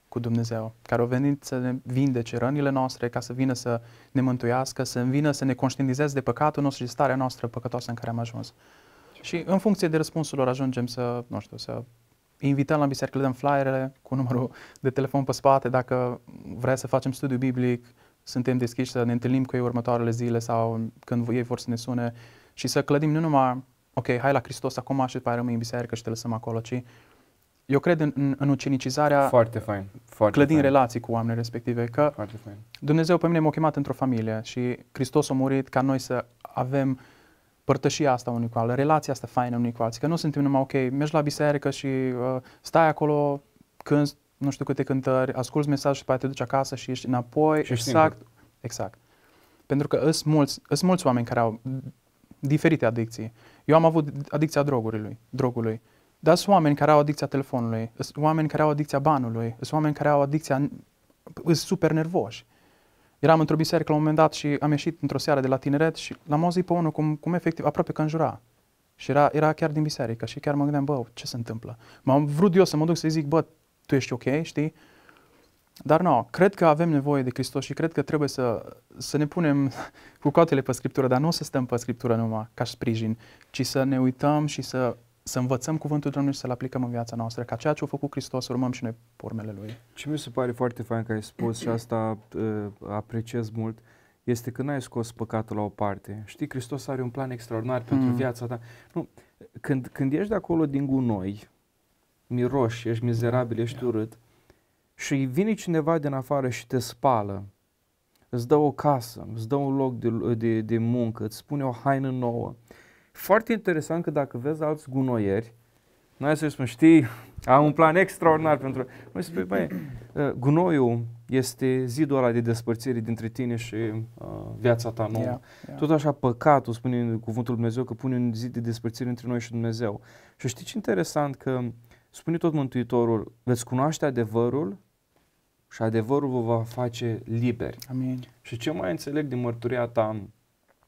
cu Dumnezeu, care au venit să ne vindece rănile noastre, ca să vină să ne mântuiască, să vină să ne conștientizeze de păcatul nostru și starea noastră păcătoasă în care am ajuns. Și în funcție de răspunsul lor ajungem să, nu știu, să invităm la biserică, le dăm flyerele cu numărul de telefon pe spate, dacă vrea să facem studiu biblic, suntem deschiși să ne întâlnim cu ei următoarele zile sau când ei vor să ne sune și să clădim nu numai, ok, hai la Hristos acum și după aia rămâi în biserică și te lăsăm acolo, ci eu cred în, în, în ucenicizarea Foarte fain. Foarte clădind fain. relații cu oamenii respective, că Foarte fain. Dumnezeu pe mine m-a chemat într-o familie și Hristos a murit ca noi să avem uh, părtășia asta unii cu alții, relația asta faină unii cu alții, că nu suntem numai ok, mergi la biserică și uh, stai acolo, când nu știu câte cântări, asculți mesaj și poate te duci acasă și ești înapoi, și exact, singur. exact. Pentru că sunt mulți, sunt mulți oameni care au diferite adicții. Eu am avut adicția drogului, drogului. Dar sunt oameni care au adicția telefonului, sunt oameni care au adicția banului, sunt oameni care au adicția, sunt super nervoși. Eram într-o biserică la un moment dat și am ieșit într-o seară de la tineret și l-am auzit pe unul cum, cum efectiv, aproape că înjura. Și era, era chiar din biserică și chiar mă gândeam, bă, ce se întâmplă? M-am vrut eu să mă duc să-i zic, bă, tu ești ok, știi? Dar nu, cred că avem nevoie de Hristos și cred că trebuie să, să ne punem cu coatele pe Scriptură, dar nu să stăm pe Scriptură numai ca sprijin, ci să ne uităm și să să învățăm cuvântul Domnului și să-l aplicăm în viața noastră, ca ceea ce a făcut Hristos să urmăm și noi pormele Lui. Ce mi se pare foarte fain că ai spus și asta uh, apreciez mult, este că n-ai scos păcatul la o parte. Știi, Hristos are un plan extraordinar mm. pentru viața ta. Nu, când, când ești de acolo din gunoi, miroși, ești mizerabil, ești yeah. Da. urât, și vine cineva din afară și te spală, îți dă o casă, îți dă un loc de, de, de muncă, îți spune o haină nouă, foarte interesant că dacă vezi alți gunoieri, noi să spun, știi, am un plan extraordinar pentru... Noi spui, băi, ă, gunoiul este zidul ăla de despărțire dintre tine și uh, viața ta nouă. Yeah, yeah. Tot așa păcatul, spune cuvântul lui Dumnezeu, că pune un zid de despărțire între noi și Dumnezeu. Și știi ce interesant? Că spune tot Mântuitorul, veți cunoaște adevărul și adevărul vă va face liberi. Amin. Și ce mai înțeleg din mărturia ta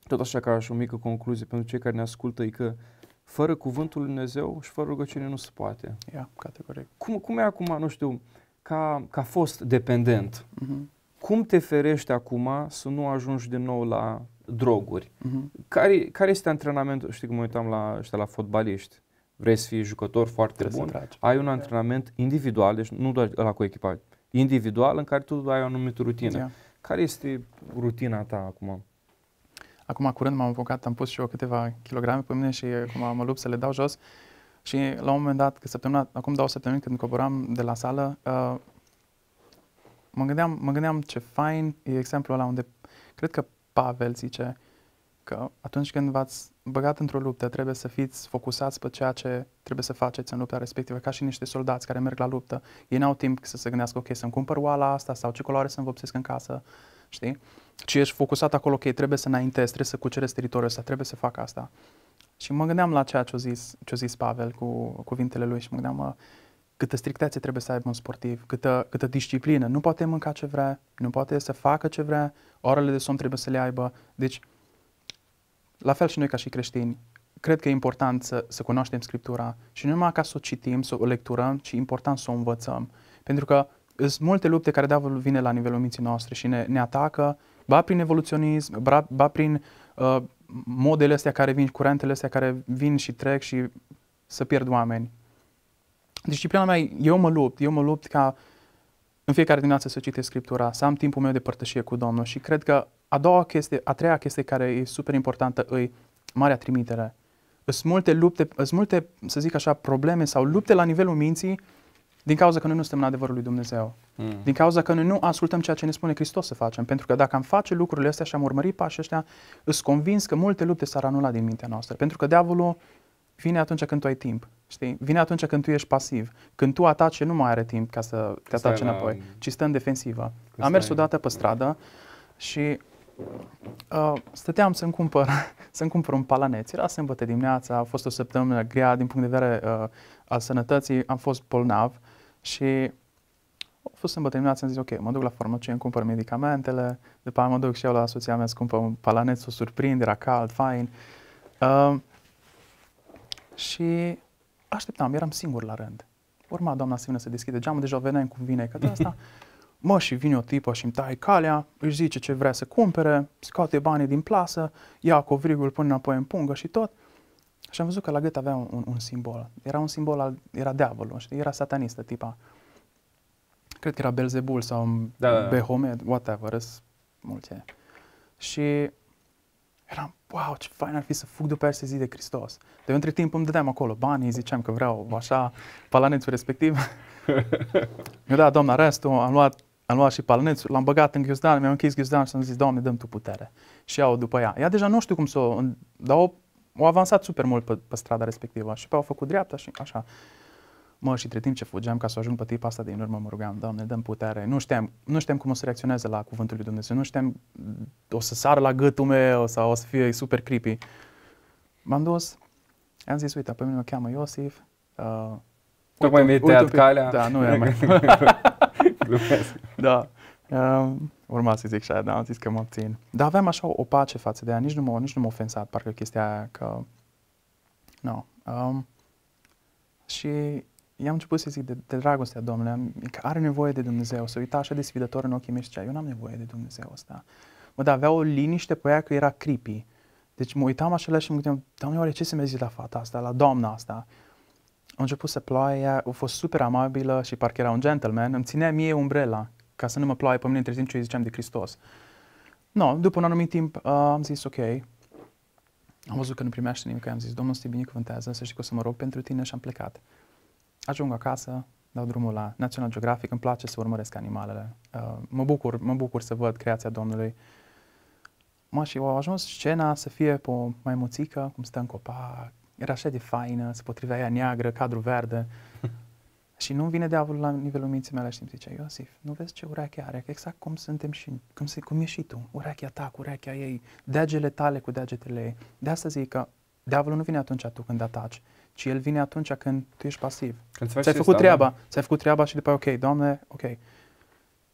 tot așa ca și o mică concluzie pentru cei care ne ascultă, e că fără cuvântul Lui Dumnezeu și fără rugăciune nu se poate. Ia, categoric. Cum, cum e acum, nu știu, ca, ca fost dependent, mm-hmm. cum te ferești acum să nu ajungi din nou la droguri? Mm-hmm. Care, care este antrenamentul? Știi că mă uitam la, știa, la fotbaliști. Vrei să fii jucător foarte Trebuie bun, ai un antrenament individual, deci nu doar la cu echipa, individual în care tu ai o anumită rutină. Yeah. Care este rutina ta acum? Acum curând m-am apucat, am pus și eu câteva kilograme pe mine și acum mă lupt să le dau jos. Și la un moment dat, că săptămâna, acum două săptămâni când coboram de la sală, uh, mă, gândeam, mă gândeam ce fain e exemplul ăla unde cred că Pavel zice că atunci când v-ați băgat într-o luptă, trebuie să fiți focusați pe ceea ce trebuie să faceți în lupta respectivă, ca și niște soldați care merg la luptă. Ei n-au timp să se gândească, ok, să-mi cumpăr oala asta sau ce culoare să-mi vopsesc în casă știi? Ci ești focusat acolo, ok, trebuie să înaintezi, trebuie să cucerezi teritoriul ăsta, trebuie să fac asta. Și mă gândeam la ceea ce-a zis, ce zis Pavel cu cuvintele lui și mă gândeam, mă, câtă strictețe trebuie să aibă un sportiv, câtă, câtă disciplină. Nu poate mânca ce vrea, nu poate să facă ce vrea, orele de somn trebuie să le aibă. Deci, la fel și noi ca și creștini, cred că e important să, să cunoaștem Scriptura și nu numai ca să o citim, să o lecturăm, ci important să o învățăm. Pentru că sunt multe lupte care diavolul vine la nivelul minții noastre și ne, ne atacă, ba prin evoluționism, ba, ba prin uh, modele astea care vin, curentele astea care vin și trec și să pierd oameni. Disciplina mea, eu mă lupt, eu mă lupt ca în fiecare dimineață să citesc Scriptura, să am timpul meu de părtășie cu Domnul și cred că a doua chestie, a treia chestie care e super importantă e marea trimitere. Sunt multe lupte, sunt multe, să zic așa, probleme sau lupte la nivelul minții din cauza că noi nu suntem în adevărul lui Dumnezeu. Mm. Din cauza că noi nu ascultăm ceea ce ne spune Hristos să facem. Pentru că dacă am face lucrurile astea și am urmări pașii ăștia, îs convins că multe lupte s-ar anula din mintea noastră. Pentru că diavolul vine atunci când tu ai timp. Știi? Vine atunci când tu ești pasiv. Când tu ataci, nu mai are timp ca să te atace înapoi, la... ci stă în defensivă. am mers odată pe stradă și uh, stăteam să-mi cumpăr, să-mi cumpăr un palaneț. Era sâmbătă dimineața, a fost o săptămână grea din punct de vedere uh, al sănătății, am fost bolnav. Uh, și a fost sâmbătă dimineața, am zis, ok, mă duc la farmacie, îmi cumpăr medicamentele, după aia mă duc și eu la soția mea să cumpăr un palanet, o surprind era cald, fain. Uh, și așteptam, eram singur la rând. Urma doamna Simina să deschide geamul, deja veneam cum vine că de asta. Mă, și vine o tipă și îmi tai calea, își zice ce vrea să cumpere, scoate banii din plasă, ia covrigul până înapoi în pungă și tot. Și am văzut că la gât avea un, un, simbol. Era un simbol, al, era diavolul, știi? era satanistă, tipa. Cred că era Belzebul sau da, da, da. whatever, whatever, multe. Și eram, wow, ce fain ar fi să fug după zi de Hristos. De între timp îmi dădeam acolo banii, ziceam că vreau așa palanețul respectiv. Mi-a dat doamna restul, am luat, am luat și palanețul, l-am băgat în ghiozdan, mi-am închis ghiozdan și am zis, Doamne, dăm Tu putere. Și iau după ea. Ea deja nu știu cum să o, dar o au avansat super mult pe, pe strada respectivă și pe au făcut dreapta și așa. Mă, și între timp ce fugeam ca să ajung pe tipa asta din urmă, mă rugam, Doamne, dăm putere. Nu știam, nu știam cum o să reacționeze la cuvântul lui Dumnezeu, nu știam, o să sară la gâtul meu sau o să fie super creepy. M-am dus, am zis, uite, pe mine mă cheamă Iosif, uh, Tocmai mi-ai tăiat calea. Da, nu e mai. da. Uh, urma să zic și da, am zis că mă abțin. Dar aveam așa o pace față de ea, nici nu m-a, nici nu m-a ofensat, parcă chestia aia că... Nu. No. Um, și i-am început să zic de, de dragostea Domnului, că are nevoie de Dumnezeu, să uita așa de sfidător în ochii mei și zicea, eu n-am nevoie de Dumnezeu ăsta. Mă, dar avea o liniște pe ea că era creepy. Deci mă uitam așa și mă gândeam, Doamne, oare ce se mi la fata asta, la doamna asta? A început să ploaie, a fost super amabilă și parcă era un gentleman, îmi ținea mie umbrela ca să nu mă ploaie pe mine între timp ce ziceam de Hristos. No, după un anumit timp uh, am zis ok, am văzut că nu primește nimic, am zis Domnul să te binecuvântează, să știi că o să mă rog pentru tine și am plecat. Ajung acasă, dau drumul la National Geographic, îmi place să urmăresc animalele, uh, mă, bucur, mă bucur să văd creația Domnului. Mă, și au ajuns scena să fie pe o maimuțică, cum stă în copac, era așa de faină, se potrivea ea neagră, cadru verde. Și nu vine diavolul la nivelul minții mele și îmi zice, Iosif, nu vezi ce ureche are? Exact cum suntem și cum, cum ești și tu, urechea ta cu urechea ei, degele tale cu degetele ei. De asta zic că diavolul nu vine atunci tu când ataci, ci el vine atunci când tu ești pasiv. Când ți-ai făcut da? treaba, da? ți-ai făcut treaba și după ok, Doamne, ok.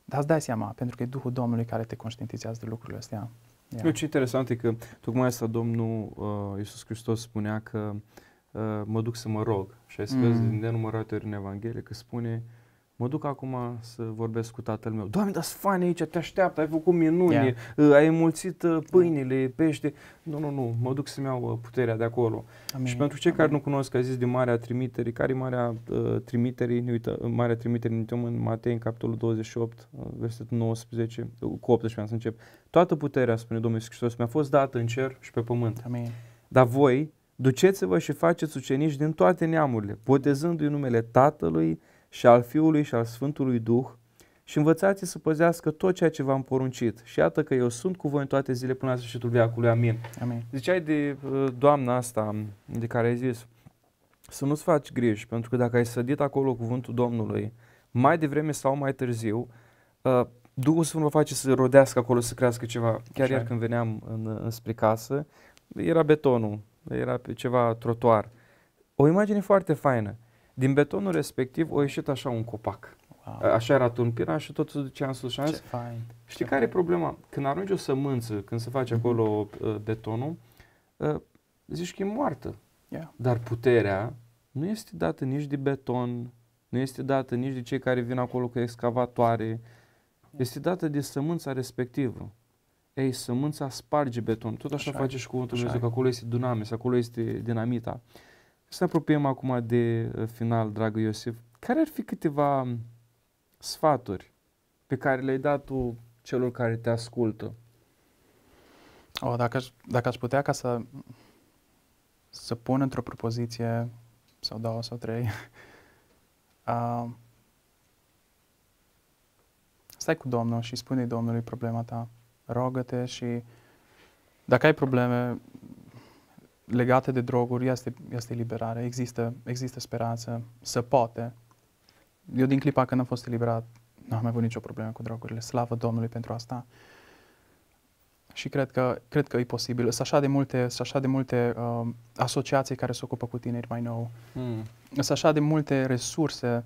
Dar îți dai seama, pentru că e Duhul Domnului care te conștientizează de lucrurile astea. Yeah. ce interesant e că tocmai asta Domnul uh, Iisus Hristos spunea că uh, Uh, mă duc să mă rog. Și ai spus mm. din nenumărate ori în Evanghelie că spune mă duc acum să vorbesc cu tatăl meu. Doamne, dar fain aici, te așteaptă, ai făcut minuni, yeah. Uh, ai înmulțit uh, mm. pâinile, pește. Nu, nu, nu, mă duc să-mi iau puterea de acolo. Amin. Și pentru cei Amin. care nu cunosc, a zis de Marea Trimiterii, care e Marea uh, Trimiterii, ne uită, Marea Trimiterii, ne uităm în Matei, în capitolul 28, versetul 19, cu 18 să încep. Toată puterea, spune Domnul Iisus Hristos, mi-a fost dată în cer și pe pământ. Amin. Dar voi Duceți-vă și faceți ucenici din toate neamurile, botezându-i numele Tatălui și al Fiului și al Sfântului Duh și învățați să păzească tot ceea ce v-am poruncit. Și iată că eu sunt cu voi în toate zile până la sfârșitul veacului. Amin. Amin. Ziceai de uh, doamna asta um, de care ai zis, să nu-ți faci griji, pentru că dacă ai sădit acolo cuvântul Domnului, mai devreme sau mai târziu, uh, Duhul Sfânt vă face să rodească acolo, să crească ceva. Chiar Așa. iar când veneam în, înspre uh, casă, era betonul era pe ceva trotuar. O imagine foarte faină. Din betonul respectiv a ieșit așa un copac. Wow. Așa era tulpina și tot se ducea în sus și Ce Știi fine. care e problema? Când arunci o sămânță, când se face mhm. acolo uh, betonul, uh, zici că e moartă. Yeah. Dar puterea nu este dată nici de beton, nu este dată nici de cei care vin acolo cu excavatoare, este dată de sămânța respectivă. Ei, sămânța sparge beton. Tot așa, așa face și cuvântul Dumnezeu, că acolo este dunamis, acolo este dinamita. Să ne apropiem acum de uh, final, dragă Iosif. Care ar fi câteva sfaturi pe care le-ai dat tu celor care te ascultă? O, dacă, aș, dacă aș putea ca să, să pun într-o propoziție sau două sau trei, uh, stai cu Domnul și spune Domnului problema ta rogă-te și dacă ai probleme legate de droguri, este, este eliberare, există, există speranță, se poate. Eu din clipa când am fost eliberat, nu am mai avut nicio problemă cu drogurile, slavă Domnului pentru asta. Și cred că, cred că e posibil. Sunt așa de multe, așa de multe uh, asociații care se ocupă cu tineri mai nou. Mm. Sunt așa de multe resurse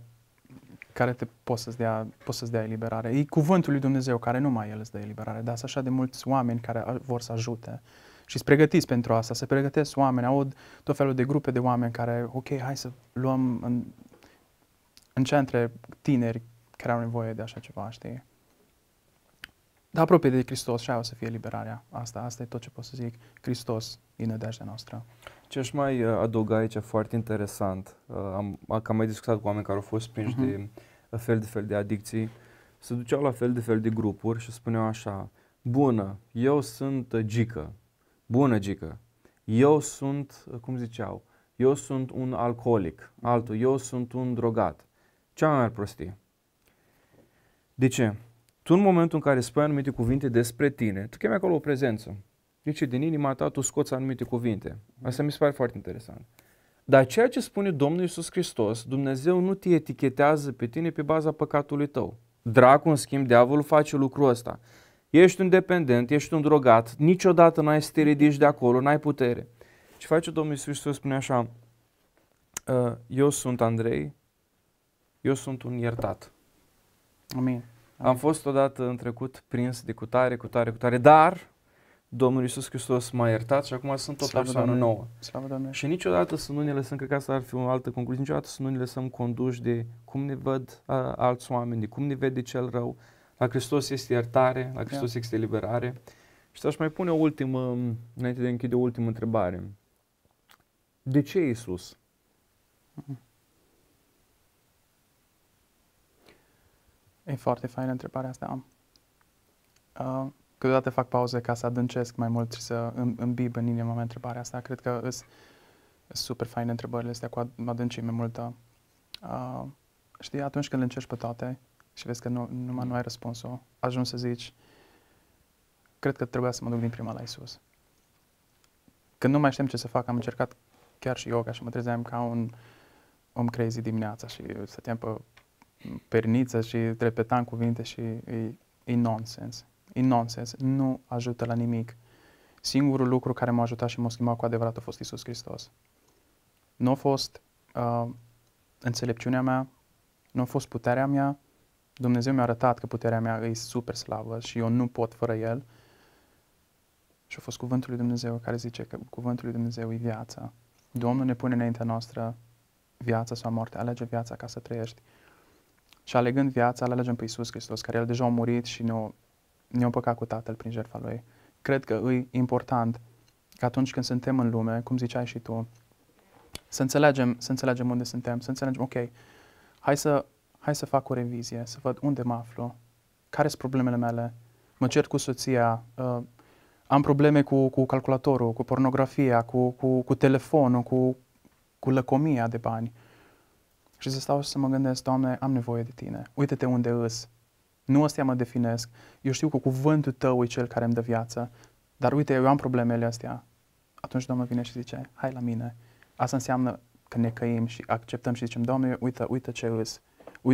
care te poți să-ți dea, poți să-ți dea eliberare. E cuvântul lui Dumnezeu care mai El îți dă eliberare, dar sunt așa de mulți oameni care vor să ajute și îți pregătiți pentru asta, se pregătesc oameni, aud tot felul de grupe de oameni care, ok, hai să luăm în, în centre tineri care au nevoie de așa ceva, știi? Dar apropie de Hristos și aia o să fie liberarea asta, asta e tot ce pot să zic, Hristos e nădejdea noastră. Ce aș mai uh, adăuga aici foarte interesant, uh, am, am mai discutat cu oameni care au fost prinși uh-huh. de uh, fel de fel de adicții, se duceau la fel de fel de grupuri și spuneau așa, bună, eu sunt gică, bună gică, eu sunt, cum ziceau, eu sunt un alcoolic, altul, eu sunt un drogat. Cea mai mare prostie. De ce? Tu în momentul în care spui anumite cuvinte despre tine, tu chemi acolo o prezență zice, din inima ta tu scoți anumite cuvinte. Asta mi se pare foarte interesant. Dar ceea ce spune Domnul Iisus Hristos, Dumnezeu nu te etichetează pe tine pe baza păcatului tău. Dracu, în schimb, diavolul face lucrul ăsta. Ești un dependent, ești un drogat, niciodată n-ai să te ridici de acolo, n-ai putere. Ce face Domnul Iisus Hristos? Spune așa, ă, eu sunt Andrei, eu sunt un iertat. Amin. Amin. Am fost odată în trecut prins de cutare, cutare, cutare, dar Domnul Iisus Hristos m-a iertat și acum sunt o Slavă persoană Doamne. nouă. Slavă Doamne. Și niciodată să nu ne lăsăm, cred că asta ar fi o altă concluzie, niciodată să nu ne lăsăm conduși de cum ne văd a, alți oameni, de cum ne vede cel rău. La Hristos este iertare, la Hristos da. este liberare. Și să-și mai pune o ultimă, înainte de a închide, o ultimă întrebare. De ce Iisus? E foarte faină întrebarea asta. Uh, câteodată fac pauze ca să adâncesc mai mult și să îmbib în inima mea întrebarea asta. Cred că sunt super faine întrebările astea cu adâncime multă. Uh, știi, atunci când le încerci pe toate și vezi că nu, numai nu ai răspunsul, ajungi să zici, cred că trebuia să mă duc din prima la Isus. Când nu mai știam ce să fac, am încercat chiar și yoga și mă trezeam ca un om crazy dimineața și stăteam pe perniță și repetam cuvinte și e, e nonsense e nonsens, nu ajută la nimic. Singurul lucru care m-a ajutat și m-a schimbat cu adevărat a fost Isus Hristos. Nu a fost uh, înțelepciunea mea, nu a fost puterea mea, Dumnezeu mi-a arătat că puterea mea e super slavă și eu nu pot fără El. Și a fost cuvântul lui Dumnezeu care zice că cuvântul lui Dumnezeu e viața. Domnul ne pune înaintea noastră viața sau moarte, alege viața ca să trăiești. Și alegând viața, îl alegem pe Iisus Hristos, care El deja a murit și ne-a ne-a păcat cu Tatăl prin jertfa Lui. Cred că e important că atunci când suntem în lume, cum ziceai și tu, să înțelegem, să înțelegem unde suntem, să înțelegem, ok, hai să, hai să fac o revizie, să văd unde mă aflu, care sunt problemele mele, mă cert cu soția, uh, am probleme cu, cu calculatorul, cu pornografia, cu, cu, cu telefonul, cu, cu lăcomia de bani. Și să stau și să mă gândesc, Doamne, am nevoie de Tine, uite-te unde îs, nu astea mă definesc. Eu știu că cuvântul tău e cel care îmi dă viață. Dar uite, eu am problemele astea. Atunci Domnul vine și zice, hai la mine. Asta înseamnă că ne căim și acceptăm și zicem, Doamne, uite, uite ce îs.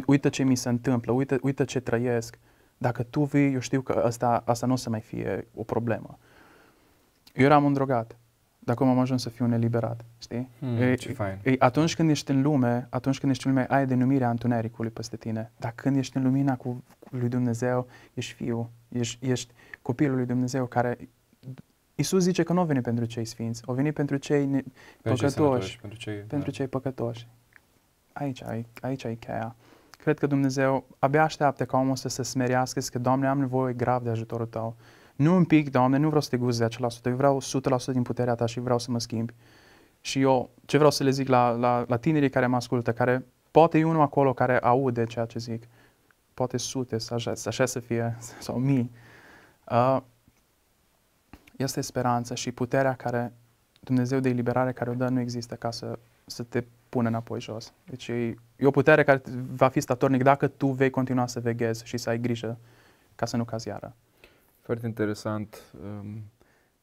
Uite ce mi se întâmplă, uite, uite ce trăiesc. Dacă tu vii, eu știu că asta, asta nu o să mai fie o problemă. Eu eram un drogat, dar acum am ajuns să fiu neliberat, știi? Mm, e, ce fain. E, atunci când ești în lume, atunci când ești în lume, ai denumirea întunericului peste tine. Dar când ești în lumina cu, lui Dumnezeu, ești fiu, ești, ești copilul lui Dumnezeu care Isus zice că nu a venit pentru cei sfinți, a venit pentru cei ne- pentru păcătoși, cei pentru, cei, da. pentru da. cei păcătoși. Aici, aici, aici e cheia. Cred că Dumnezeu abia așteaptă ca omul să se smerească, să că, Doamne, am nevoie grav de ajutorul Tău. Nu un pic, Doamne, nu vreau să te guzi de 100%, eu vreau 100% din puterea Ta și vreau să mă schimbi. Și eu, ce vreau să le zic la, la, la tinerii care mă ascultă, care poate e unul acolo care aude ceea ce zic, poate sute, să așa, așa să fie, sau mii, este speranță și puterea care Dumnezeu de eliberare care o dă nu există ca să, să te pună înapoi jos. Deci e, e o putere care va fi statornic dacă tu vei continua să veghezi și să ai grijă ca să nu cazi iară. Foarte interesant. Ehm,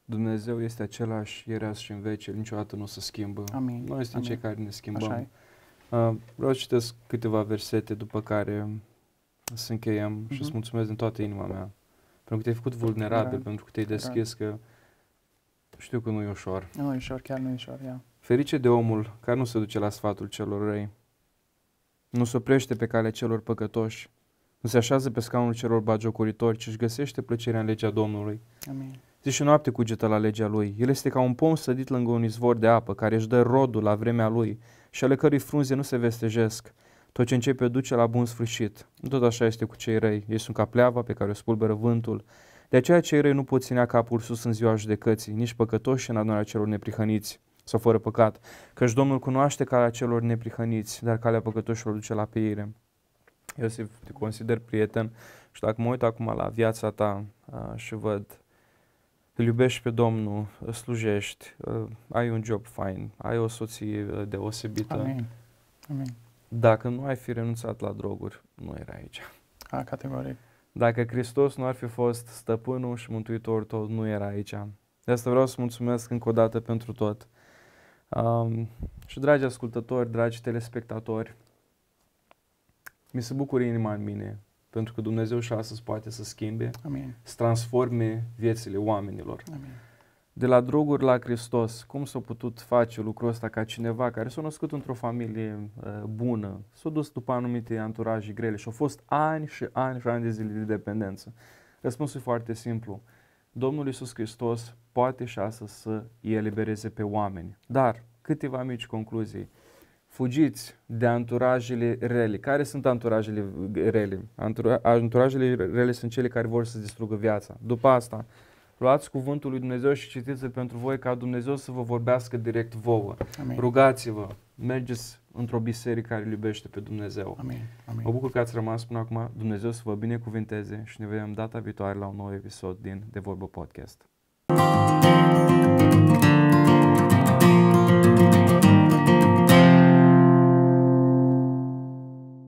Dumnezeu este același ieri, și în veci, El niciodată nu o să schimbă. Amin. Noi suntem cei care ne schimbăm. Ehm, vreau să citesc câteva versete după care să încheiem mm-hmm. și mhm. să mulțumesc din toată inima mea. Pentru că te-ai făcut vulnerabil, Rar. Da. pentru că te-ai da. deschis, că știu că nu e ușor. Nu e ușor, chiar nu e ușor, ia. Ferice de omul care nu se duce la sfatul celor răi, nu se oprește pe calea celor păcătoși, nu se așează pe scaunul celor bagiocoritori, ci își găsește plăcerea în legea Domnului. Amin. Zi și noapte cugetă la legea lui. El este ca un pom sădit lângă un izvor de apă, care își dă rodul la vremea lui și ale cărui frunze nu se vestejesc. Tot ce începe duce la bun sfârșit. Tot așa este cu cei răi. Ei sunt ca pleava pe care o spulberă vântul. De aceea cei răi nu pot ținea capul sus în ziua judecății, nici păcătoși în adunarea celor neprihăniți sau fără păcat, căci Domnul cunoaște calea celor neprihăniți, dar calea păcătoșilor duce la peire. Eu te consider prieten și dacă mă uit acum la viața ta și văd, îl iubești pe Domnul, slujești, ai un job fain, ai o soție deosebită. Amin. Amin. Dacă nu ai fi renunțat la droguri, nu era aici. A, categoric. Dacă Hristos nu ar fi fost stăpânul și mântuitorul tău, nu era aici. De asta vreau să mulțumesc încă o dată pentru tot. Um, și dragi ascultători, dragi telespectatori, mi se bucură inima în mine, pentru că Dumnezeu și astăzi poate să schimbe, Amin. să transforme viețile oamenilor. Amin de la droguri la Hristos, cum s-a putut face lucrul ăsta ca cineva care s-a născut într-o familie uh, bună, s-a dus după anumite anturaje grele și au fost ani și ani și ani de zile de dependență? Răspunsul e foarte simplu. Domnul Iisus Hristos poate și asta să îi elibereze pe oameni. Dar, câteva mici concluzii. Fugiți de anturajele rele. Care sunt anturajele rele? Antura- anturajele rele sunt cele care vor să distrugă viața. După asta, Luați cuvântul lui Dumnezeu și citiți-l pentru voi ca Dumnezeu să vă vorbească direct vouă. Amin. Rugați-vă, mergeți într-o biserică care îl iubește pe Dumnezeu. Amin. Amin. Mă bucur că ați rămas până acum. Dumnezeu să vă binecuvinteze și ne vedem data viitoare la un nou episod din De Vorbă Podcast. Thank